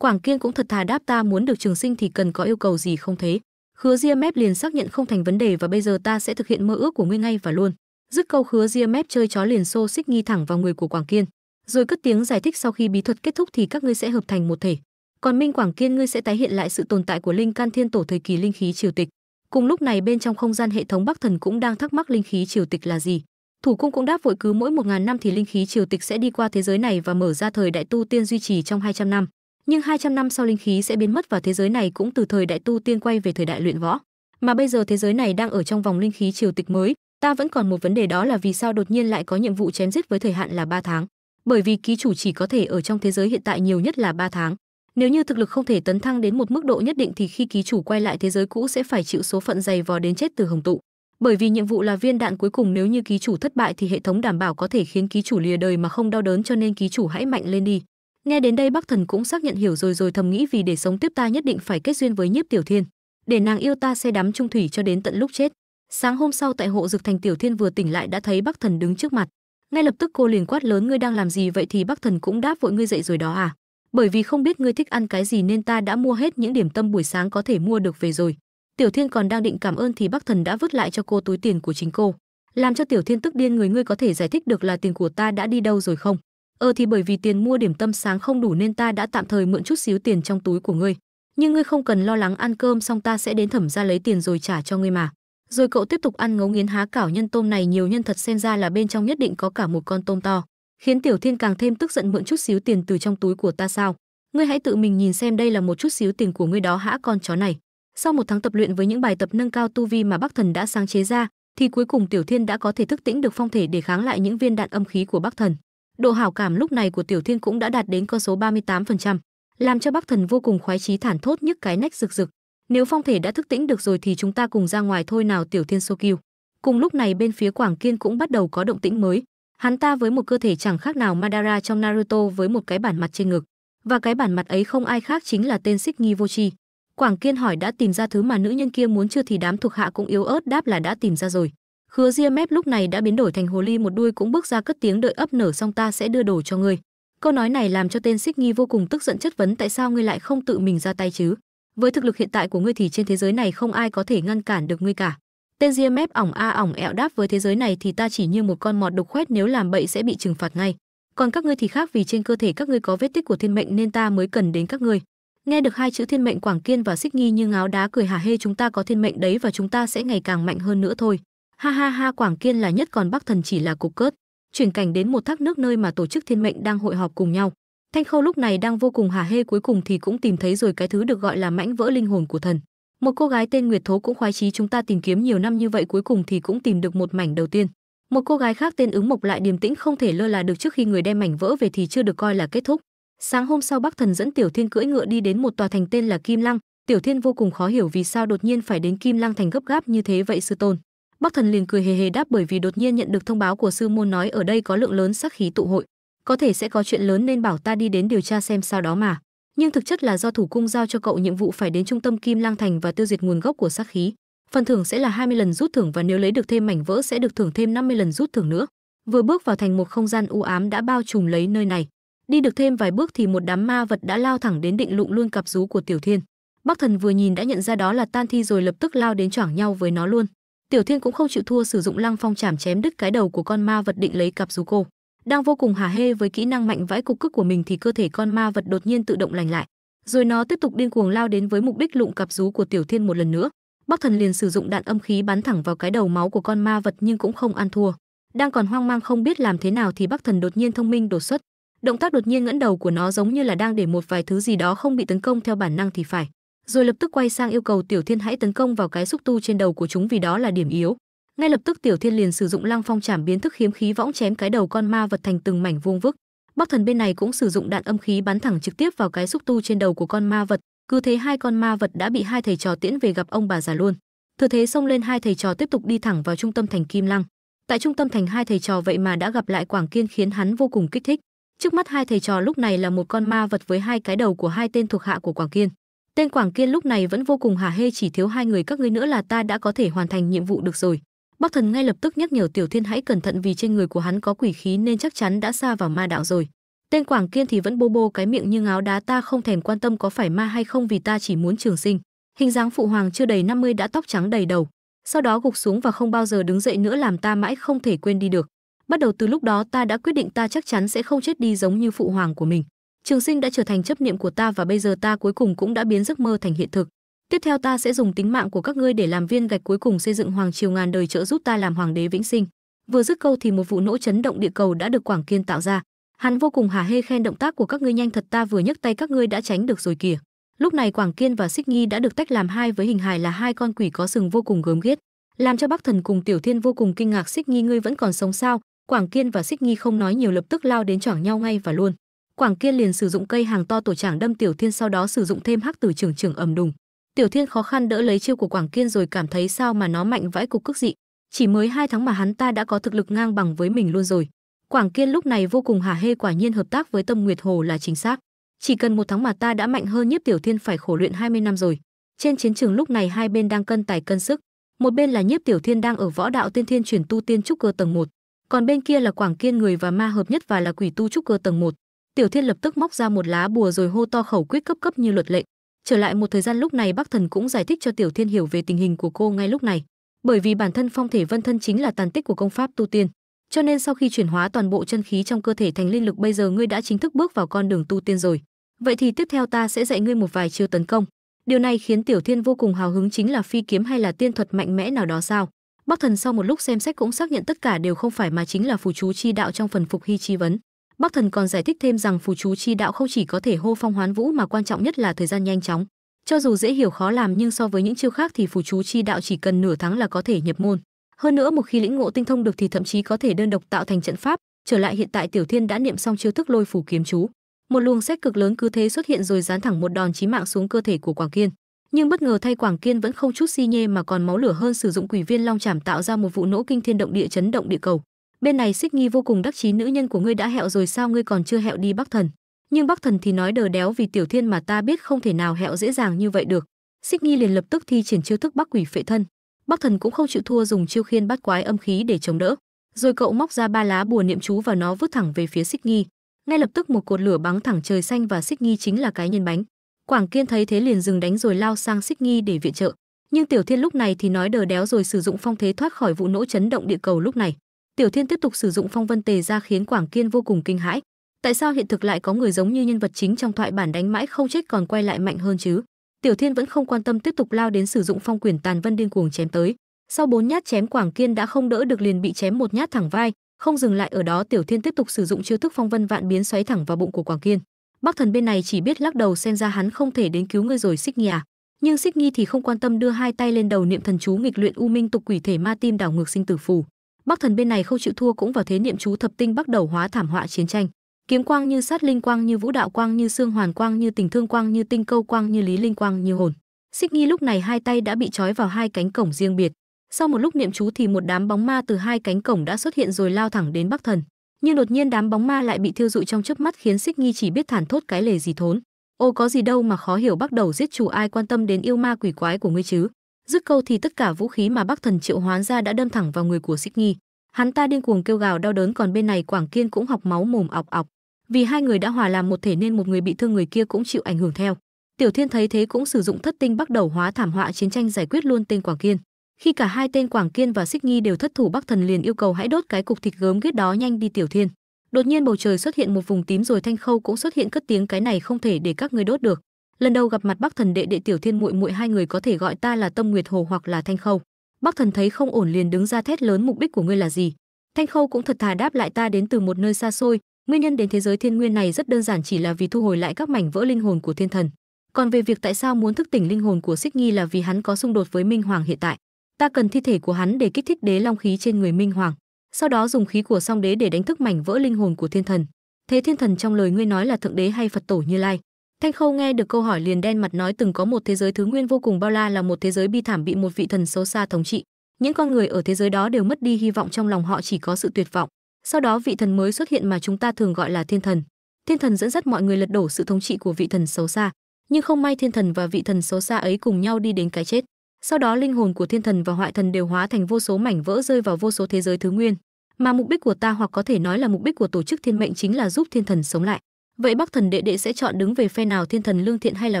Quảng Kiên cũng thật thà đáp ta muốn được trường sinh thì cần có yêu cầu gì không thế. Hứa Diêm Mép liền xác nhận không thành vấn đề và bây giờ ta sẽ thực hiện mơ ước của ngươi ngay và luôn. Dứt câu khứa ria mép chơi chó liền xô xích nghi thẳng vào người của Quảng Kiên, rồi cất tiếng giải thích sau khi bí thuật kết thúc thì các ngươi sẽ hợp thành một thể. Còn Minh Quảng Kiên ngươi sẽ tái hiện lại sự tồn tại của linh can thiên tổ thời kỳ linh khí triều tịch. Cùng lúc này bên trong không gian hệ thống Bắc Thần cũng đang thắc mắc linh khí triều tịch là gì. Thủ cung cũng đáp vội cứ mỗi một ngàn năm thì linh khí triều tịch sẽ đi qua thế giới này và mở ra thời đại tu tiên duy trì trong 200 năm. Nhưng 200 năm sau linh khí sẽ biến mất và thế giới này cũng từ thời đại tu tiên quay về thời đại luyện võ. Mà bây giờ thế giới này đang ở trong vòng linh khí triều tịch mới, ta vẫn còn một vấn đề đó là vì sao đột nhiên lại có nhiệm vụ chém giết với thời hạn là 3 tháng bởi vì ký chủ chỉ có thể ở trong thế giới hiện tại nhiều nhất là 3 tháng nếu như thực lực không thể tấn thăng đến một mức độ nhất định thì khi ký chủ quay lại thế giới cũ sẽ phải chịu số phận dày vò đến chết từ hồng tụ bởi vì nhiệm vụ là viên đạn cuối cùng nếu như ký chủ thất bại thì hệ thống đảm bảo có thể khiến ký chủ lìa đời mà không đau đớn cho nên ký chủ hãy mạnh lên đi nghe đến đây bắc thần cũng xác nhận hiểu rồi rồi thầm nghĩ vì để sống tiếp ta nhất định phải kết duyên với nhiếp tiểu thiên để nàng yêu ta say đắm trung thủy cho đến tận lúc chết Sáng hôm sau tại hộ dược thành Tiểu Thiên vừa tỉnh lại đã thấy Bắc Thần đứng trước mặt. Ngay lập tức cô liền quát lớn ngươi đang làm gì vậy thì Bắc Thần cũng đáp vội ngươi dậy rồi đó à? Bởi vì không biết ngươi thích ăn cái gì nên ta đã mua hết những điểm tâm buổi sáng có thể mua được về rồi. Tiểu Thiên còn đang định cảm ơn thì Bắc Thần đã vứt lại cho cô túi tiền của chính cô, làm cho Tiểu Thiên tức điên người ngươi có thể giải thích được là tiền của ta đã đi đâu rồi không? Ờ thì bởi vì tiền mua điểm tâm sáng không đủ nên ta đã tạm thời mượn chút xíu tiền trong túi của ngươi. Nhưng ngươi không cần lo lắng ăn cơm xong ta sẽ đến thẩm ra lấy tiền rồi trả cho ngươi mà rồi cậu tiếp tục ăn ngấu nghiến há cảo nhân tôm này nhiều nhân thật xem ra là bên trong nhất định có cả một con tôm to khiến tiểu thiên càng thêm tức giận mượn chút xíu tiền từ trong túi của ta sao ngươi hãy tự mình nhìn xem đây là một chút xíu tiền của ngươi đó hã con chó này sau một tháng tập luyện với những bài tập nâng cao tu vi mà bắc thần đã sáng chế ra thì cuối cùng tiểu thiên đã có thể thức tĩnh được phong thể để kháng lại những viên đạn âm khí của bắc thần độ hảo cảm lúc này của tiểu thiên cũng đã đạt đến con số 38%, làm cho bắc thần vô cùng khoái chí thản thốt nhức cái nách rực rực nếu phong thể đã thức tỉnh được rồi thì chúng ta cùng ra ngoài thôi nào Tiểu Thiên Sô Kiêu. Cùng lúc này bên phía Quảng Kiên cũng bắt đầu có động tĩnh mới. Hắn ta với một cơ thể chẳng khác nào Madara trong Naruto với một cái bản mặt trên ngực. Và cái bản mặt ấy không ai khác chính là tên Xích nghi Vô chi Quảng Kiên hỏi đã tìm ra thứ mà nữ nhân kia muốn chưa thì đám thuộc hạ cũng yếu ớt đáp là đã tìm ra rồi. Khứa Ria Mép lúc này đã biến đổi thành hồ ly một đuôi cũng bước ra cất tiếng đợi ấp nở xong ta sẽ đưa đồ cho ngươi. Câu nói này làm cho tên Xích nghi vô cùng tức giận chất vấn tại sao ngươi lại không tự mình ra tay chứ? với thực lực hiện tại của ngươi thì trên thế giới này không ai có thể ngăn cản được ngươi cả tên ria mép ỏng a ỏng ẹo đáp với thế giới này thì ta chỉ như một con mọt đục khoét nếu làm bậy sẽ bị trừng phạt ngay còn các ngươi thì khác vì trên cơ thể các ngươi có vết tích của thiên mệnh nên ta mới cần đến các ngươi nghe được hai chữ thiên mệnh quảng kiên và xích nghi như ngáo đá cười hà hê chúng ta có thiên mệnh đấy và chúng ta sẽ ngày càng mạnh hơn nữa thôi ha ha ha quảng kiên là nhất còn bắc thần chỉ là cục cớt chuyển cảnh đến một thác nước nơi mà tổ chức thiên mệnh đang hội họp cùng nhau Thanh Khâu lúc này đang vô cùng hả hê cuối cùng thì cũng tìm thấy rồi cái thứ được gọi là mãnh vỡ linh hồn của thần. Một cô gái tên Nguyệt Thố cũng khoái chí chúng ta tìm kiếm nhiều năm như vậy cuối cùng thì cũng tìm được một mảnh đầu tiên. Một cô gái khác tên Ứng Mộc lại điềm tĩnh không thể lơ là được trước khi người đem mảnh vỡ về thì chưa được coi là kết thúc. Sáng hôm sau Bắc Thần dẫn Tiểu Thiên cưỡi ngựa đi đến một tòa thành tên là Kim Lăng, Tiểu Thiên vô cùng khó hiểu vì sao đột nhiên phải đến Kim Lăng thành gấp gáp như thế vậy sư tôn. Bắc Thần liền cười hề hề đáp bởi vì đột nhiên nhận được thông báo của sư môn nói ở đây có lượng lớn sắc khí tụ hội có thể sẽ có chuyện lớn nên bảo ta đi đến điều tra xem sao đó mà nhưng thực chất là do thủ cung giao cho cậu nhiệm vụ phải đến trung tâm kim lang thành và tiêu diệt nguồn gốc của sát khí phần thưởng sẽ là 20 lần rút thưởng và nếu lấy được thêm mảnh vỡ sẽ được thưởng thêm 50 lần rút thưởng nữa vừa bước vào thành một không gian u ám đã bao trùm lấy nơi này đi được thêm vài bước thì một đám ma vật đã lao thẳng đến định lụng luôn cặp rú của tiểu thiên bắc thần vừa nhìn đã nhận ra đó là tan thi rồi lập tức lao đến choảng nhau với nó luôn tiểu thiên cũng không chịu thua sử dụng lăng phong chảm chém đứt cái đầu của con ma vật định lấy cặp rú cô đang vô cùng hả hê với kỹ năng mạnh vãi cục cức của mình thì cơ thể con ma vật đột nhiên tự động lành lại, rồi nó tiếp tục điên cuồng lao đến với mục đích lụng cặp rú của Tiểu Thiên một lần nữa. Bắc Thần liền sử dụng đạn âm khí bắn thẳng vào cái đầu máu của con ma vật nhưng cũng không ăn thua. Đang còn hoang mang không biết làm thế nào thì Bắc Thần đột nhiên thông minh đột xuất. Động tác đột nhiên ngẩng đầu của nó giống như là đang để một vài thứ gì đó không bị tấn công theo bản năng thì phải, rồi lập tức quay sang yêu cầu Tiểu Thiên hãy tấn công vào cái xúc tu trên đầu của chúng vì đó là điểm yếu ngay lập tức tiểu thiên liền sử dụng lăng phong trảm biến thức hiếm khí võng chém cái đầu con ma vật thành từng mảnh vuông vức bắc thần bên này cũng sử dụng đạn âm khí bắn thẳng trực tiếp vào cái xúc tu trên đầu của con ma vật cứ thế hai con ma vật đã bị hai thầy trò tiễn về gặp ông bà già luôn thừa thế xông lên hai thầy trò tiếp tục đi thẳng vào trung tâm thành kim lăng tại trung tâm thành hai thầy trò vậy mà đã gặp lại quảng kiên khiến hắn vô cùng kích thích trước mắt hai thầy trò lúc này là một con ma vật với hai cái đầu của hai tên thuộc hạ của quảng kiên tên quảng kiên lúc này vẫn vô cùng hả hê chỉ thiếu hai người các ngươi nữa là ta đã có thể hoàn thành nhiệm vụ được rồi Bắc Thần ngay lập tức nhắc nhở Tiểu Thiên hãy cẩn thận vì trên người của hắn có quỷ khí nên chắc chắn đã xa vào ma đạo rồi. Tên Quảng Kiên thì vẫn bô bô cái miệng như ngáo đá ta không thèm quan tâm có phải ma hay không vì ta chỉ muốn trường sinh. Hình dáng phụ hoàng chưa đầy 50 đã tóc trắng đầy đầu, sau đó gục xuống và không bao giờ đứng dậy nữa làm ta mãi không thể quên đi được. Bắt đầu từ lúc đó ta đã quyết định ta chắc chắn sẽ không chết đi giống như phụ hoàng của mình. Trường sinh đã trở thành chấp niệm của ta và bây giờ ta cuối cùng cũng đã biến giấc mơ thành hiện thực tiếp theo ta sẽ dùng tính mạng của các ngươi để làm viên gạch cuối cùng xây dựng hoàng triều ngàn đời trợ giúp ta làm hoàng đế vĩnh sinh vừa dứt câu thì một vụ nổ chấn động địa cầu đã được quảng kiên tạo ra hắn vô cùng hả hê khen động tác của các ngươi nhanh thật ta vừa nhấc tay các ngươi đã tránh được rồi kìa lúc này quảng kiên và xích nhi đã được tách làm hai với hình hài là hai con quỷ có sừng vô cùng gớm ghiết làm cho bắc thần cùng tiểu thiên vô cùng kinh ngạc xích nhi ngươi vẫn còn sống sao quảng kiên và xích nhi không nói nhiều lập tức lao đến chỏng nhau ngay và luôn quảng kiên liền sử dụng cây hàng to tổ trảng đâm tiểu thiên sau đó sử dụng thêm hắc tử trưởng trưởng ầm đùng Tiểu Thiên khó khăn đỡ lấy chiêu của Quảng Kiên rồi cảm thấy sao mà nó mạnh vãi cục cước dị, chỉ mới hai tháng mà hắn ta đã có thực lực ngang bằng với mình luôn rồi. Quảng Kiên lúc này vô cùng hả hê quả nhiên hợp tác với Tâm Nguyệt Hồ là chính xác. Chỉ cần một tháng mà ta đã mạnh hơn Nhiếp Tiểu Thiên phải khổ luyện 20 năm rồi. Trên chiến trường lúc này hai bên đang cân tài cân sức, một bên là Nhiếp Tiểu Thiên đang ở võ đạo tiên thiên chuyển tu tiên trúc cơ tầng 1, còn bên kia là Quảng Kiên người và ma hợp nhất và là quỷ tu trúc cơ tầng 1. Tiểu Thiên lập tức móc ra một lá bùa rồi hô to khẩu quyết cấp cấp như luật lệnh, trở lại một thời gian lúc này bắc thần cũng giải thích cho tiểu thiên hiểu về tình hình của cô ngay lúc này bởi vì bản thân phong thể vân thân chính là tàn tích của công pháp tu tiên cho nên sau khi chuyển hóa toàn bộ chân khí trong cơ thể thành linh lực bây giờ ngươi đã chính thức bước vào con đường tu tiên rồi vậy thì tiếp theo ta sẽ dạy ngươi một vài chiêu tấn công điều này khiến tiểu thiên vô cùng hào hứng chính là phi kiếm hay là tiên thuật mạnh mẽ nào đó sao bắc thần sau một lúc xem xét cũng xác nhận tất cả đều không phải mà chính là phù chú chi đạo trong phần phục hy chi vấn Bắc Thần còn giải thích thêm rằng phù chú chi đạo không chỉ có thể hô phong hoán vũ mà quan trọng nhất là thời gian nhanh chóng. Cho dù dễ hiểu khó làm nhưng so với những chiêu khác thì phù chú chi đạo chỉ cần nửa tháng là có thể nhập môn. Hơn nữa một khi lĩnh ngộ tinh thông được thì thậm chí có thể đơn độc tạo thành trận pháp. Trở lại hiện tại Tiểu Thiên đã niệm xong chiêu thức lôi phù kiếm chú. Một luồng xét cực lớn cứ thế xuất hiện rồi dán thẳng một đòn chí mạng xuống cơ thể của Quảng Kiên. Nhưng bất ngờ thay Quảng Kiên vẫn không chút si nhê mà còn máu lửa hơn sử dụng quỷ viên long chảm tạo ra một vụ nổ kinh thiên động địa chấn động địa cầu bên này xích nghi vô cùng đắc chí nữ nhân của ngươi đã hẹo rồi sao ngươi còn chưa hẹo đi bắc thần nhưng bắc thần thì nói đờ đéo vì tiểu thiên mà ta biết không thể nào hẹo dễ dàng như vậy được xích nghi liền lập tức thi triển chiêu thức bắc quỷ phệ thân bắc thần cũng không chịu thua dùng chiêu khiên bắt quái âm khí để chống đỡ rồi cậu móc ra ba lá bùa niệm chú và nó vứt thẳng về phía xích nghi ngay lập tức một cột lửa bắn thẳng trời xanh và xích nghi chính là cái nhân bánh quảng kiên thấy thế liền dừng đánh rồi lao sang xích nghi để viện trợ nhưng tiểu thiên lúc này thì nói đờ đéo rồi sử dụng phong thế thoát khỏi vụ nỗ chấn động địa cầu lúc này Tiểu Thiên tiếp tục sử dụng phong vân tề ra khiến Quảng Kiên vô cùng kinh hãi. Tại sao hiện thực lại có người giống như nhân vật chính trong thoại bản đánh mãi không chết còn quay lại mạnh hơn chứ? Tiểu Thiên vẫn không quan tâm tiếp tục lao đến sử dụng phong quyền tàn vân điên cuồng chém tới. Sau bốn nhát chém Quảng Kiên đã không đỡ được liền bị chém một nhát thẳng vai, không dừng lại ở đó Tiểu Thiên tiếp tục sử dụng chiêu thức phong vân vạn biến xoáy thẳng vào bụng của Quảng Kiên. Bắc Thần bên này chỉ biết lắc đầu xem ra hắn không thể đến cứu ngươi rồi Xích nhà. Nhưng Xích Nhi thì không quan tâm đưa hai tay lên đầu niệm thần chú nghịch luyện u minh tục quỷ thể ma tim đảo ngược sinh tử phù bắc thần bên này không chịu thua cũng vào thế niệm chú thập tinh bắt đầu hóa thảm họa chiến tranh kiếm quang như sát linh quang như vũ đạo quang như xương hoàn quang như tình thương quang như tinh câu quang như lý linh quang như hồn xích nghi lúc này hai tay đã bị trói vào hai cánh cổng riêng biệt sau một lúc niệm chú thì một đám bóng ma từ hai cánh cổng đã xuất hiện rồi lao thẳng đến bắc thần nhưng đột nhiên đám bóng ma lại bị thiêu dụi trong chớp mắt khiến xích nghi chỉ biết thản thốt cái lề gì thốn ô có gì đâu mà khó hiểu bắt đầu giết chủ ai quan tâm đến yêu ma quỷ quái của ngươi chứ dứt câu thì tất cả vũ khí mà bắc thần triệu hoán ra đã đâm thẳng vào người của xích nghi hắn ta điên cuồng kêu gào đau đớn còn bên này quảng kiên cũng học máu mồm ọc ọc vì hai người đã hòa làm một thể nên một người bị thương người kia cũng chịu ảnh hưởng theo tiểu thiên thấy thế cũng sử dụng thất tinh bắt đầu hóa thảm họa chiến tranh giải quyết luôn tên quảng kiên khi cả hai tên quảng kiên và xích nghi đều thất thủ bắc thần liền yêu cầu hãy đốt cái cục thịt gớm ghét đó nhanh đi tiểu thiên đột nhiên bầu trời xuất hiện một vùng tím rồi thanh khâu cũng xuất hiện cất tiếng cái này không thể để các người đốt được lần đầu gặp mặt bắc thần đệ đệ tiểu thiên muội muội hai người có thể gọi ta là tâm nguyệt hồ hoặc là thanh khâu bắc thần thấy không ổn liền đứng ra thét lớn mục đích của ngươi là gì thanh khâu cũng thật thà đáp lại ta đến từ một nơi xa xôi nguyên nhân đến thế giới thiên nguyên này rất đơn giản chỉ là vì thu hồi lại các mảnh vỡ linh hồn của thiên thần còn về việc tại sao muốn thức tỉnh linh hồn của xích nghi là vì hắn có xung đột với minh hoàng hiện tại ta cần thi thể của hắn để kích thích đế long khí trên người minh hoàng sau đó dùng khí của song đế để đánh thức mảnh vỡ linh hồn của thiên thần thế thiên thần trong lời ngươi nói là thượng đế hay phật tổ như lai Thanh Khâu nghe được câu hỏi liền đen mặt nói từng có một thế giới thứ nguyên vô cùng bao la là một thế giới bi thảm bị một vị thần xấu xa thống trị. Những con người ở thế giới đó đều mất đi hy vọng trong lòng họ chỉ có sự tuyệt vọng. Sau đó vị thần mới xuất hiện mà chúng ta thường gọi là thiên thần. Thiên thần dẫn dắt mọi người lật đổ sự thống trị của vị thần xấu xa, nhưng không may thiên thần và vị thần xấu xa ấy cùng nhau đi đến cái chết. Sau đó linh hồn của thiên thần và hoại thần đều hóa thành vô số mảnh vỡ rơi vào vô số thế giới thứ nguyên. Mà mục đích của ta hoặc có thể nói là mục đích của tổ chức thiên mệnh chính là giúp thiên thần sống lại. Vậy Bắc Thần Đệ Đệ sẽ chọn đứng về phe nào thiên thần lương thiện hay là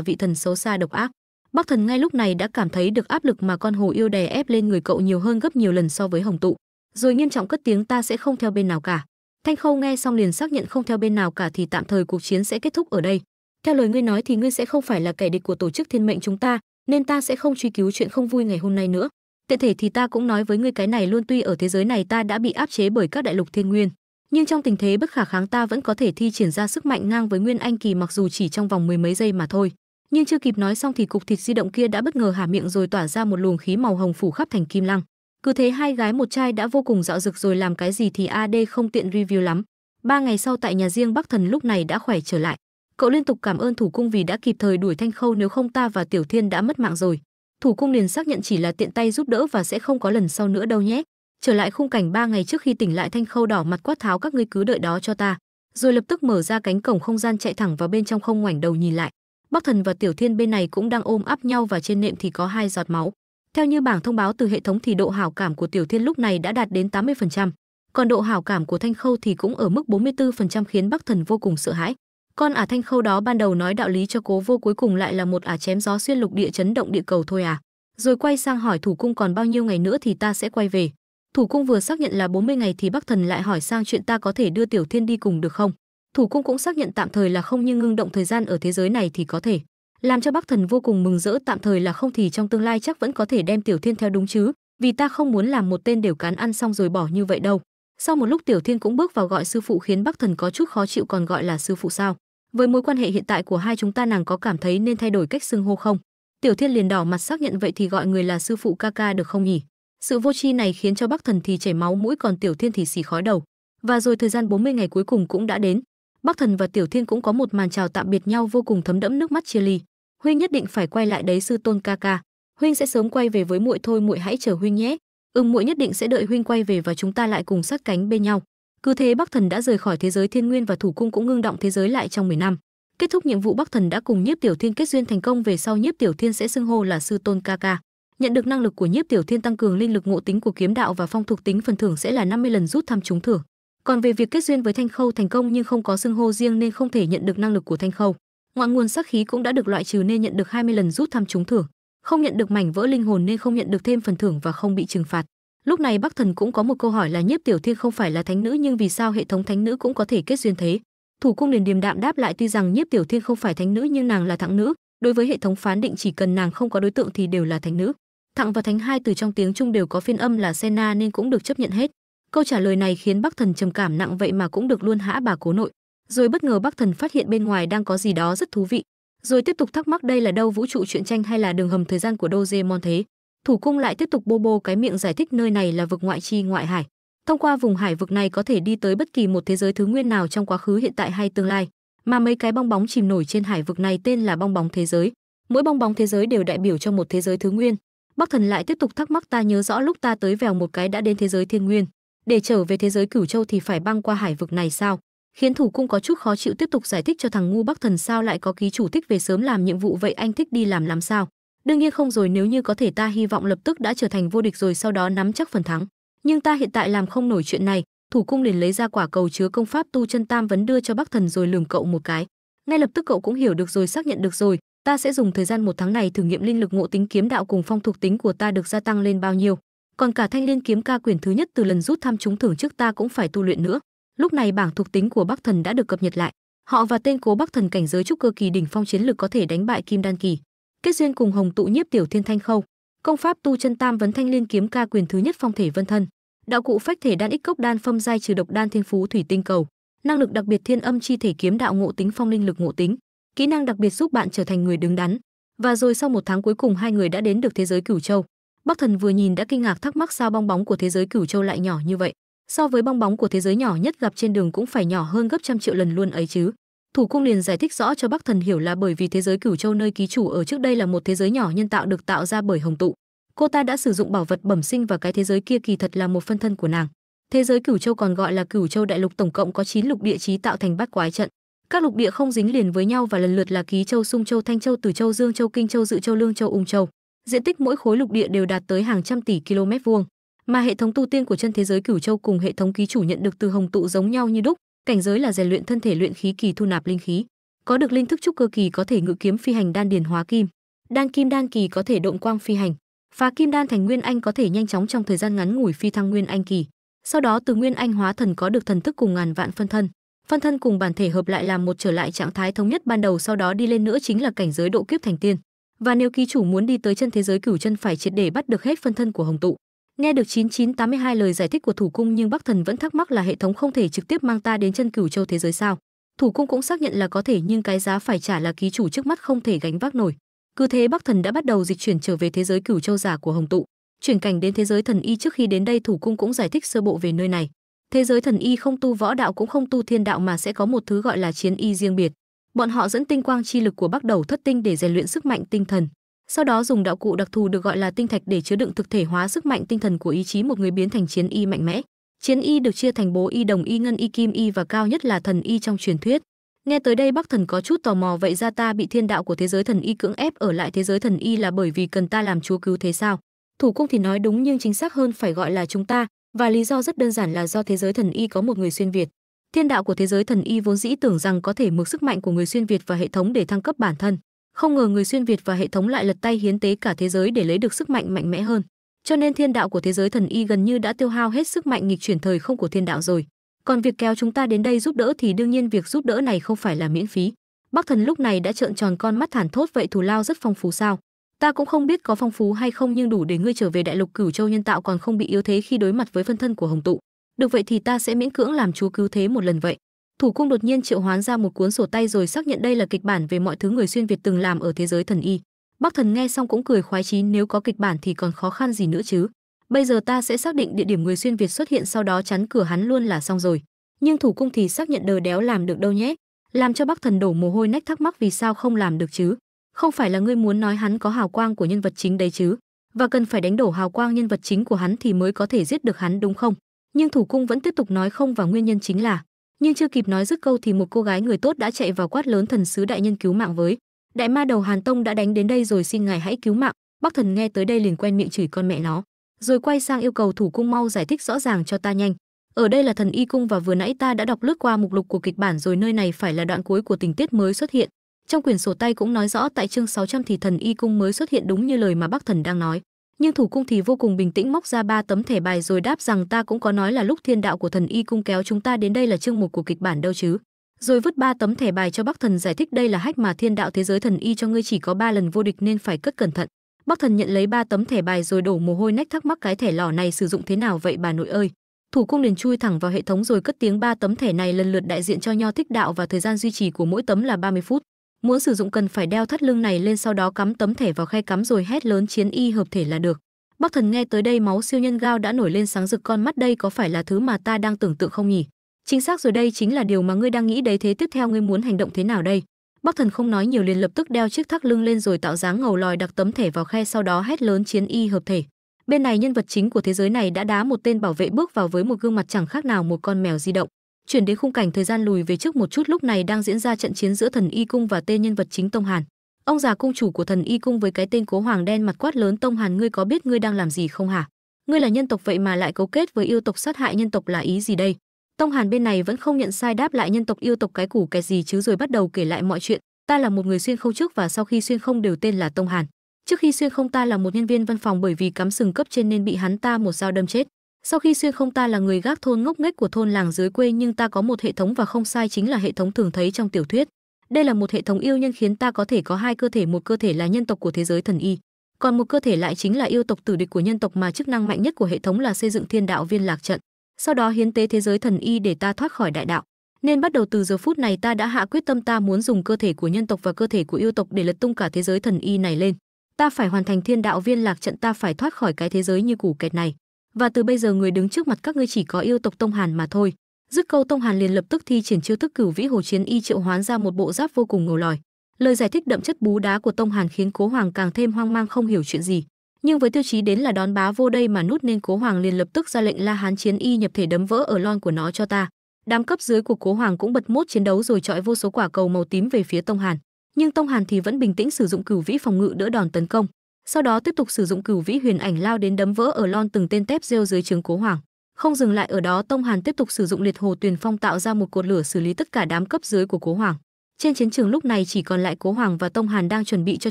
vị thần xấu xa độc ác? Bắc Thần ngay lúc này đã cảm thấy được áp lực mà con hồ yêu đè ép lên người cậu nhiều hơn gấp nhiều lần so với Hồng Tụ, rồi nghiêm trọng cất tiếng ta sẽ không theo bên nào cả. Thanh Khâu nghe xong liền xác nhận không theo bên nào cả thì tạm thời cuộc chiến sẽ kết thúc ở đây. Theo lời ngươi nói thì ngươi sẽ không phải là kẻ địch của tổ chức thiên mệnh chúng ta, nên ta sẽ không truy cứu chuyện không vui ngày hôm nay nữa. Tệ thể thì ta cũng nói với ngươi cái này luôn tuy ở thế giới này ta đã bị áp chế bởi các đại lục thiên nguyên, nhưng trong tình thế bất khả kháng ta vẫn có thể thi triển ra sức mạnh ngang với Nguyên Anh kỳ mặc dù chỉ trong vòng mười mấy giây mà thôi. Nhưng chưa kịp nói xong thì cục thịt di động kia đã bất ngờ hà miệng rồi tỏa ra một luồng khí màu hồng phủ khắp thành Kim Lăng. Cứ thế hai gái một trai đã vô cùng dạo dực rồi làm cái gì thì AD không tiện review lắm. Ba ngày sau tại nhà riêng Bắc Thần lúc này đã khỏe trở lại. Cậu liên tục cảm ơn thủ cung vì đã kịp thời đuổi Thanh Khâu nếu không ta và Tiểu Thiên đã mất mạng rồi. Thủ cung liền xác nhận chỉ là tiện tay giúp đỡ và sẽ không có lần sau nữa đâu nhé trở lại khung cảnh ba ngày trước khi tỉnh lại thanh khâu đỏ mặt quát tháo các ngươi cứ đợi đó cho ta rồi lập tức mở ra cánh cổng không gian chạy thẳng vào bên trong không ngoảnh đầu nhìn lại bắc thần và tiểu thiên bên này cũng đang ôm áp nhau và trên nệm thì có hai giọt máu theo như bảng thông báo từ hệ thống thì độ hảo cảm của tiểu thiên lúc này đã đạt đến 80%, còn độ hảo cảm của thanh khâu thì cũng ở mức 44% khiến bắc thần vô cùng sợ hãi con ả thanh khâu đó ban đầu nói đạo lý cho cố vô cuối cùng lại là một ả chém gió xuyên lục địa chấn động địa cầu thôi à rồi quay sang hỏi thủ cung còn bao nhiêu ngày nữa thì ta sẽ quay về Thủ cung vừa xác nhận là 40 ngày thì Bắc Thần lại hỏi sang chuyện ta có thể đưa Tiểu Thiên đi cùng được không? Thủ cung cũng xác nhận tạm thời là không nhưng ngưng động thời gian ở thế giới này thì có thể. Làm cho Bắc Thần vô cùng mừng rỡ tạm thời là không thì trong tương lai chắc vẫn có thể đem Tiểu Thiên theo đúng chứ, vì ta không muốn làm một tên đều cán ăn xong rồi bỏ như vậy đâu. Sau một lúc Tiểu Thiên cũng bước vào gọi sư phụ khiến Bắc Thần có chút khó chịu còn gọi là sư phụ sao? Với mối quan hệ hiện tại của hai chúng ta nàng có cảm thấy nên thay đổi cách xưng hô không? Tiểu Thiên liền đỏ mặt xác nhận vậy thì gọi người là sư phụ ca ca được không nhỉ? Sự vô tri này khiến cho Bắc Thần thì chảy máu mũi còn Tiểu Thiên thì xì khói đầu. Và rồi thời gian 40 ngày cuối cùng cũng đã đến. Bắc Thần và Tiểu Thiên cũng có một màn chào tạm biệt nhau vô cùng thấm đẫm nước mắt chia ly. Huynh nhất định phải quay lại đấy sư tôn ca ca. Huynh sẽ sớm quay về với muội thôi, muội hãy chờ huynh nhé. Ừm muội nhất định sẽ đợi huynh quay về và chúng ta lại cùng sát cánh bên nhau. Cứ thế Bắc Thần đã rời khỏi thế giới Thiên Nguyên và thủ cung cũng ngưng động thế giới lại trong 10 năm. Kết thúc nhiệm vụ Bắc Thần đã cùng Nhiếp Tiểu Thiên kết duyên thành công về sau Nhiếp Tiểu Thiên sẽ xưng hô là sư tôn ca ca nhận được năng lực của nhiếp tiểu thiên tăng cường linh lực ngộ tính của kiếm đạo và phong thuộc tính phần thưởng sẽ là 50 lần rút thăm trúng thưởng còn về việc kết duyên với thanh khâu thành công nhưng không có xưng hô riêng nên không thể nhận được năng lực của thanh khâu ngọn nguồn sắc khí cũng đã được loại trừ nên nhận được 20 lần rút thăm trúng thưởng không nhận được mảnh vỡ linh hồn nên không nhận được thêm phần thưởng và không bị trừng phạt lúc này bắc thần cũng có một câu hỏi là nhiếp tiểu thiên không phải là thánh nữ nhưng vì sao hệ thống thánh nữ cũng có thể kết duyên thế thủ cung liền điềm đạm đáp lại tuy rằng nhiếp tiểu thiên không phải thánh nữ nhưng nàng là thẳng nữ đối với hệ thống phán định chỉ cần nàng không có đối tượng thì đều là thánh nữ Thặng và Thánh hai từ trong tiếng Trung đều có phiên âm là Sena nên cũng được chấp nhận hết. Câu trả lời này khiến Bắc Thần trầm cảm nặng vậy mà cũng được luôn hã bà cố nội. Rồi bất ngờ Bắc Thần phát hiện bên ngoài đang có gì đó rất thú vị, rồi tiếp tục thắc mắc đây là đâu vũ trụ truyện tranh hay là đường hầm thời gian của dojemon thế. Thủ cung lại tiếp tục bô bô cái miệng giải thích nơi này là vực ngoại chi ngoại hải. Thông qua vùng hải vực này có thể đi tới bất kỳ một thế giới thứ nguyên nào trong quá khứ hiện tại hay tương lai, mà mấy cái bong bóng chìm nổi trên hải vực này tên là bong bóng thế giới. Mỗi bong bóng thế giới đều đại biểu cho một thế giới thứ nguyên, Bắc Thần lại tiếp tục thắc mắc ta nhớ rõ lúc ta tới vèo một cái đã đến thế giới Thiên Nguyên, để trở về thế giới Cửu Châu thì phải băng qua hải vực này sao? Khiến thủ cung có chút khó chịu tiếp tục giải thích cho thằng ngu Bắc Thần sao lại có ký chủ thích về sớm làm nhiệm vụ vậy anh thích đi làm làm sao? Đương nhiên không rồi nếu như có thể ta hy vọng lập tức đã trở thành vô địch rồi sau đó nắm chắc phần thắng. Nhưng ta hiện tại làm không nổi chuyện này, thủ cung liền lấy ra quả cầu chứa công pháp tu chân tam vấn đưa cho Bắc Thần rồi lườm cậu một cái. Ngay lập tức cậu cũng hiểu được rồi xác nhận được rồi, ta sẽ dùng thời gian một tháng này thử nghiệm linh lực ngộ tính kiếm đạo cùng phong thuộc tính của ta được gia tăng lên bao nhiêu còn cả thanh liên kiếm ca quyển thứ nhất từ lần rút thăm chúng thưởng trước ta cũng phải tu luyện nữa lúc này bảng thuộc tính của bắc thần đã được cập nhật lại họ và tên cố bắc thần cảnh giới trúc cơ kỳ đỉnh phong chiến lực có thể đánh bại kim đan kỳ kết duyên cùng hồng tụ nhiếp tiểu thiên thanh khâu công pháp tu chân tam vấn thanh liên kiếm ca quyền thứ nhất phong thể vân thân đạo cụ phách thể đan ích cốc đan phâm giai trừ độc đan thiên phú thủy tinh cầu năng lực đặc biệt thiên âm chi thể kiếm đạo ngộ tính phong linh lực ngộ tính kỹ năng đặc biệt giúp bạn trở thành người đứng đắn và rồi sau một tháng cuối cùng hai người đã đến được thế giới cửu châu bắc thần vừa nhìn đã kinh ngạc thắc mắc sao bong bóng của thế giới cửu châu lại nhỏ như vậy so với bong bóng của thế giới nhỏ nhất gặp trên đường cũng phải nhỏ hơn gấp trăm triệu lần luôn ấy chứ thủ cung liền giải thích rõ cho bắc thần hiểu là bởi vì thế giới cửu châu nơi ký chủ ở trước đây là một thế giới nhỏ nhân tạo được tạo ra bởi hồng tụ cô ta đã sử dụng bảo vật bẩm sinh và cái thế giới kia kỳ thật là một phân thân của nàng thế giới cửu châu còn gọi là cửu châu đại lục tổng cộng có 9 lục địa chí tạo thành bát quái trận các lục địa không dính liền với nhau và lần lượt là ký châu sung châu thanh châu tử châu dương châu kinh châu dự châu lương châu ung châu diện tích mỗi khối lục địa đều đạt tới hàng trăm tỷ km vuông mà hệ thống tu tiên của chân thế giới cửu châu cùng hệ thống ký chủ nhận được từ hồng tụ giống nhau như đúc cảnh giới là rèn luyện thân thể luyện khí kỳ thu nạp linh khí có được linh thức trúc cơ kỳ có thể ngự kiếm phi hành đan điền hóa kim đan kim đan kỳ có thể động quang phi hành phá kim đan thành nguyên anh có thể nhanh chóng trong thời gian ngắn ngủi phi thăng nguyên anh kỳ sau đó từ nguyên anh hóa thần có được thần thức cùng ngàn vạn phân thân phân thân cùng bản thể hợp lại làm một trở lại trạng thái thống nhất ban đầu sau đó đi lên nữa chính là cảnh giới độ kiếp thành tiên và nếu ký chủ muốn đi tới chân thế giới cửu chân phải triệt để bắt được hết phân thân của hồng tụ nghe được 9982 lời giải thích của thủ cung nhưng bắc thần vẫn thắc mắc là hệ thống không thể trực tiếp mang ta đến chân cửu châu thế giới sao thủ cung cũng xác nhận là có thể nhưng cái giá phải trả là ký chủ trước mắt không thể gánh vác nổi cứ thế bắc thần đã bắt đầu dịch chuyển trở về thế giới cửu châu giả của hồng tụ chuyển cảnh đến thế giới thần y trước khi đến đây thủ cung cũng giải thích sơ bộ về nơi này thế giới thần y không tu võ đạo cũng không tu thiên đạo mà sẽ có một thứ gọi là chiến y riêng biệt. Bọn họ dẫn tinh quang chi lực của bắt đầu thất tinh để rèn luyện sức mạnh tinh thần. Sau đó dùng đạo cụ đặc thù được gọi là tinh thạch để chứa đựng thực thể hóa sức mạnh tinh thần của ý chí một người biến thành chiến y mạnh mẽ. Chiến y được chia thành bố y, đồng y, ngân y, kim y và cao nhất là thần y trong truyền thuyết. Nghe tới đây Bắc Thần có chút tò mò vậy ra ta bị thiên đạo của thế giới thần y cưỡng ép ở lại thế giới thần y là bởi vì cần ta làm chúa cứu thế sao? Thủ cung thì nói đúng nhưng chính xác hơn phải gọi là chúng ta, và lý do rất đơn giản là do thế giới thần y có một người xuyên việt thiên đạo của thế giới thần y vốn dĩ tưởng rằng có thể mượn sức mạnh của người xuyên việt và hệ thống để thăng cấp bản thân không ngờ người xuyên việt và hệ thống lại lật tay hiến tế cả thế giới để lấy được sức mạnh mạnh mẽ hơn cho nên thiên đạo của thế giới thần y gần như đã tiêu hao hết sức mạnh nghịch chuyển thời không của thiên đạo rồi còn việc kéo chúng ta đến đây giúp đỡ thì đương nhiên việc giúp đỡ này không phải là miễn phí bắc thần lúc này đã trợn tròn con mắt thản thốt vậy thù lao rất phong phú sao ta cũng không biết có phong phú hay không nhưng đủ để ngươi trở về đại lục cửu châu nhân tạo còn không bị yếu thế khi đối mặt với phân thân của hồng tụ được vậy thì ta sẽ miễn cưỡng làm chúa cứu thế một lần vậy thủ cung đột nhiên triệu hoán ra một cuốn sổ tay rồi xác nhận đây là kịch bản về mọi thứ người xuyên việt từng làm ở thế giới thần y bắc thần nghe xong cũng cười khoái chí nếu có kịch bản thì còn khó khăn gì nữa chứ bây giờ ta sẽ xác định địa điểm người xuyên việt xuất hiện sau đó chắn cửa hắn luôn là xong rồi nhưng thủ cung thì xác nhận đờ đéo làm được đâu nhé làm cho bắc thần đổ mồ hôi nách thắc mắc vì sao không làm được chứ không phải là ngươi muốn nói hắn có hào quang của nhân vật chính đấy chứ và cần phải đánh đổ hào quang nhân vật chính của hắn thì mới có thể giết được hắn đúng không nhưng thủ cung vẫn tiếp tục nói không và nguyên nhân chính là nhưng chưa kịp nói dứt câu thì một cô gái người tốt đã chạy vào quát lớn thần sứ đại nhân cứu mạng với đại ma đầu hàn tông đã đánh đến đây rồi xin ngài hãy cứu mạng bắc thần nghe tới đây liền quen miệng chửi con mẹ nó rồi quay sang yêu cầu thủ cung mau giải thích rõ ràng cho ta nhanh ở đây là thần y cung và vừa nãy ta đã đọc lướt qua mục lục của kịch bản rồi nơi này phải là đoạn cuối của tình tiết mới xuất hiện trong quyển sổ tay cũng nói rõ tại chương 600 thì thần y cung mới xuất hiện đúng như lời mà bác thần đang nói, nhưng thủ cung thì vô cùng bình tĩnh móc ra ba tấm thẻ bài rồi đáp rằng ta cũng có nói là lúc thiên đạo của thần y cung kéo chúng ta đến đây là chương một của kịch bản đâu chứ rồi vứt ba tấm thẻ bài cho bắc thần giải thích đây là hách mà thiên đạo thế giới thần y cho ngươi chỉ có ba lần vô địch nên phải cất cẩn thận bắc thần nhận lấy ba tấm thẻ bài rồi đổ mồ hôi nách thắc mắc cái thẻ lỏ này sử dụng thế nào vậy bà nội ơi thủ cung liền chui thẳng vào hệ thống rồi cất tiếng ba tấm thẻ này lần lượt đại diện cho nho thích đạo và thời gian duy trì của mỗi tấm là 30 phút Muốn sử dụng cần phải đeo thắt lưng này lên sau đó cắm tấm thẻ vào khe cắm rồi hét lớn chiến y hợp thể là được. Bắc Thần nghe tới đây máu siêu nhân gao đã nổi lên sáng rực con mắt đây có phải là thứ mà ta đang tưởng tượng không nhỉ? Chính xác rồi đây chính là điều mà ngươi đang nghĩ đấy thế tiếp theo ngươi muốn hành động thế nào đây? Bắc Thần không nói nhiều liền lập tức đeo chiếc thắt lưng lên rồi tạo dáng ngầu lòi đặt tấm thẻ vào khe sau đó hét lớn chiến y hợp thể. Bên này nhân vật chính của thế giới này đã đá một tên bảo vệ bước vào với một gương mặt chẳng khác nào một con mèo di động. Chuyển đến khung cảnh thời gian lùi về trước một chút lúc này đang diễn ra trận chiến giữa Thần Y cung và tên nhân vật chính Tông Hàn. Ông già cung chủ của Thần Y cung với cái tên Cố Hoàng đen mặt quát lớn Tông Hàn, ngươi có biết ngươi đang làm gì không hả? Ngươi là nhân tộc vậy mà lại cấu kết với yêu tộc sát hại nhân tộc là ý gì đây? Tông Hàn bên này vẫn không nhận sai đáp lại nhân tộc yêu tộc cái củ cái gì chứ rồi bắt đầu kể lại mọi chuyện, ta là một người xuyên không trước và sau khi xuyên không đều tên là Tông Hàn. Trước khi xuyên không ta là một nhân viên văn phòng bởi vì cắm sừng cấp trên nên bị hắn ta một dao đâm chết. Sau khi xuyên không ta là người gác thôn ngốc nghếch của thôn làng dưới quê nhưng ta có một hệ thống và không sai chính là hệ thống thường thấy trong tiểu thuyết. Đây là một hệ thống yêu nhân khiến ta có thể có hai cơ thể, một cơ thể là nhân tộc của thế giới thần y, còn một cơ thể lại chính là yêu tộc tử địch của nhân tộc mà chức năng mạnh nhất của hệ thống là xây dựng thiên đạo viên lạc trận. Sau đó hiến tế thế giới thần y để ta thoát khỏi đại đạo. Nên bắt đầu từ giờ phút này ta đã hạ quyết tâm ta muốn dùng cơ thể của nhân tộc và cơ thể của yêu tộc để lật tung cả thế giới thần y này lên. Ta phải hoàn thành thiên đạo viên lạc trận, ta phải thoát khỏi cái thế giới như củ kẹt này và từ bây giờ người đứng trước mặt các ngươi chỉ có yêu tộc tông hàn mà thôi dứt câu tông hàn liền lập tức thi triển chiêu thức cửu vĩ hồ chiến y triệu hoán ra một bộ giáp vô cùng ngầu lòi lời giải thích đậm chất bú đá của tông hàn khiến cố hoàng càng thêm hoang mang không hiểu chuyện gì nhưng với tiêu chí đến là đón bá vô đây mà nút nên cố hoàng liền lập tức ra lệnh la hán chiến y nhập thể đấm vỡ ở lon của nó cho ta đám cấp dưới của cố hoàng cũng bật mốt chiến đấu rồi chọi vô số quả cầu màu tím về phía tông hàn nhưng tông hàn thì vẫn bình tĩnh sử dụng cửu vĩ phòng ngự đỡ đòn tấn công sau đó tiếp tục sử dụng cửu vĩ huyền ảnh lao đến đấm vỡ ở lon từng tên tép rêu dưới trường cố hoàng không dừng lại ở đó tông hàn tiếp tục sử dụng liệt hồ tuyền phong tạo ra một cột lửa xử lý tất cả đám cấp dưới của cố hoàng trên chiến trường lúc này chỉ còn lại cố hoàng và tông hàn đang chuẩn bị cho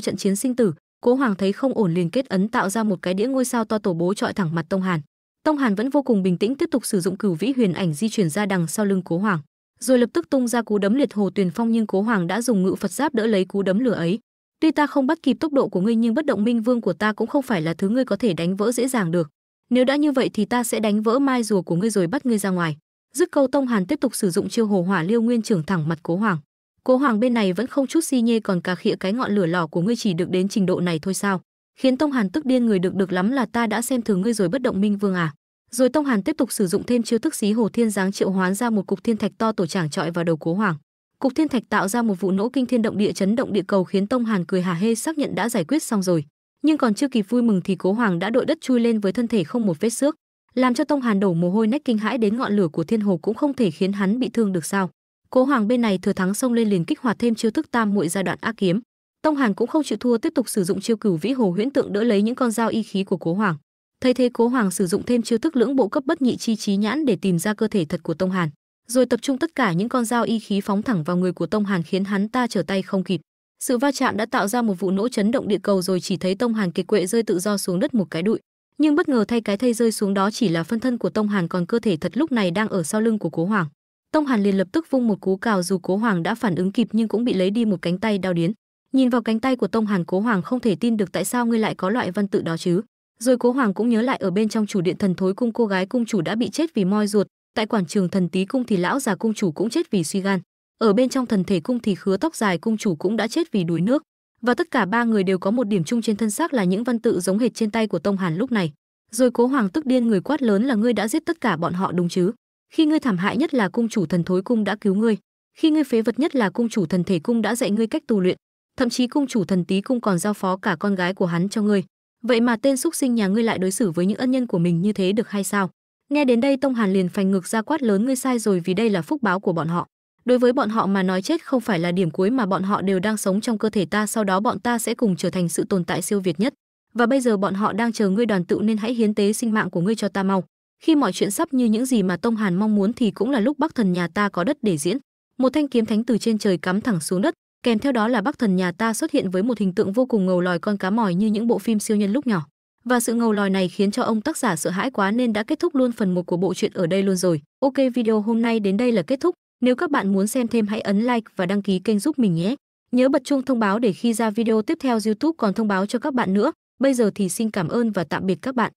trận chiến sinh tử cố hoàng thấy không ổn liền kết ấn tạo ra một cái đĩa ngôi sao to tổ bố trọi thẳng mặt tông hàn tông hàn vẫn vô cùng bình tĩnh tiếp tục sử dụng cửu vĩ huyền ảnh di chuyển ra đằng sau lưng cố hoàng rồi lập tức tung ra cú đấm liệt hồ tuyền phong nhưng cố hoàng đã dùng ngự phật giáp đỡ lấy cú đấm lửa ấy tuy ta không bắt kịp tốc độ của ngươi nhưng bất động minh vương của ta cũng không phải là thứ ngươi có thể đánh vỡ dễ dàng được nếu đã như vậy thì ta sẽ đánh vỡ mai rùa của ngươi rồi bắt ngươi ra ngoài dứt câu tông hàn tiếp tục sử dụng chiêu hồ hỏa liêu nguyên trưởng thẳng mặt cố hoàng cố hoàng bên này vẫn không chút si nhê còn cà khịa cái ngọn lửa lò của ngươi chỉ được đến trình độ này thôi sao khiến tông hàn tức điên người được được lắm là ta đã xem thường ngươi rồi bất động minh vương à rồi tông hàn tiếp tục sử dụng thêm chiêu thức xí hồ thiên giáng triệu hoán ra một cục thiên thạch to tổ trảng trọi vào đầu cố hoàng Cục Thiên Thạch tạo ra một vụ nổ kinh thiên động địa chấn động địa cầu khiến Tông Hàn cười hà hê xác nhận đã giải quyết xong rồi, nhưng còn chưa kịp vui mừng thì Cố Hoàng đã đội đất chui lên với thân thể không một vết xước, làm cho Tông Hàn đổ mồ hôi nách kinh hãi đến ngọn lửa của Thiên Hồ cũng không thể khiến hắn bị thương được sao. Cố Hoàng bên này thừa thắng xông lên liền kích hoạt thêm chiêu thức Tam Muội giai đoạn ác kiếm. Tông Hàn cũng không chịu thua tiếp tục sử dụng chiêu Cửu Vĩ Hồ Huyễn Tượng đỡ lấy những con dao y khí của Cố Hoàng. Thay thế Cố Hoàng sử dụng thêm chiêu thức lưỡng bộ cấp bất nhị chi trí nhãn để tìm ra cơ thể thật của Tông Hàn rồi tập trung tất cả những con dao y khí phóng thẳng vào người của Tông Hàn khiến hắn ta trở tay không kịp. Sự va chạm đã tạo ra một vụ nổ chấn động địa cầu rồi chỉ thấy Tông Hàn kiệt quệ rơi tự do xuống đất một cái đụi. Nhưng bất ngờ thay cái thây rơi xuống đó chỉ là phân thân của Tông Hàn còn cơ thể thật lúc này đang ở sau lưng của Cố Hoàng. Tông Hàn liền lập tức vung một cú cào dù Cố Hoàng đã phản ứng kịp nhưng cũng bị lấy đi một cánh tay đau điến. Nhìn vào cánh tay của Tông Hàn Cố Hoàng không thể tin được tại sao ngươi lại có loại văn tự đó chứ. Rồi Cố Hoàng cũng nhớ lại ở bên trong chủ điện thần thối cung cô gái cung chủ đã bị chết vì moi ruột, tại quảng trường thần tí cung thì lão già cung chủ cũng chết vì suy gan ở bên trong thần thể cung thì khứa tóc dài cung chủ cũng đã chết vì đuối nước và tất cả ba người đều có một điểm chung trên thân xác là những văn tự giống hệt trên tay của tông hàn lúc này rồi cố hoàng tức điên người quát lớn là ngươi đã giết tất cả bọn họ đúng chứ khi ngươi thảm hại nhất là cung chủ thần thối cung đã cứu ngươi khi ngươi phế vật nhất là cung chủ thần thể cung đã dạy ngươi cách tu luyện thậm chí cung chủ thần tí cung còn giao phó cả con gái của hắn cho ngươi vậy mà tên xúc sinh nhà ngươi lại đối xử với những ân nhân của mình như thế được hay sao Nghe đến đây Tông Hàn liền phành ngực ra quát lớn ngươi sai rồi vì đây là phúc báo của bọn họ. Đối với bọn họ mà nói chết không phải là điểm cuối mà bọn họ đều đang sống trong cơ thể ta, sau đó bọn ta sẽ cùng trở thành sự tồn tại siêu việt nhất. Và bây giờ bọn họ đang chờ ngươi đoàn tụ nên hãy hiến tế sinh mạng của ngươi cho ta mau. Khi mọi chuyện sắp như những gì mà Tông Hàn mong muốn thì cũng là lúc Bắc Thần nhà ta có đất để diễn. Một thanh kiếm thánh từ trên trời cắm thẳng xuống đất, kèm theo đó là Bắc Thần nhà ta xuất hiện với một hình tượng vô cùng ngầu lòi con cá mòi như những bộ phim siêu nhân lúc nhỏ. Và sự ngầu lòi này khiến cho ông tác giả sợ hãi quá nên đã kết thúc luôn phần 1 của bộ truyện ở đây luôn rồi. Ok video hôm nay đến đây là kết thúc. Nếu các bạn muốn xem thêm hãy ấn like và đăng ký kênh giúp mình nhé. Nhớ bật chuông thông báo để khi ra video tiếp theo YouTube còn thông báo cho các bạn nữa. Bây giờ thì xin cảm ơn và tạm biệt các bạn.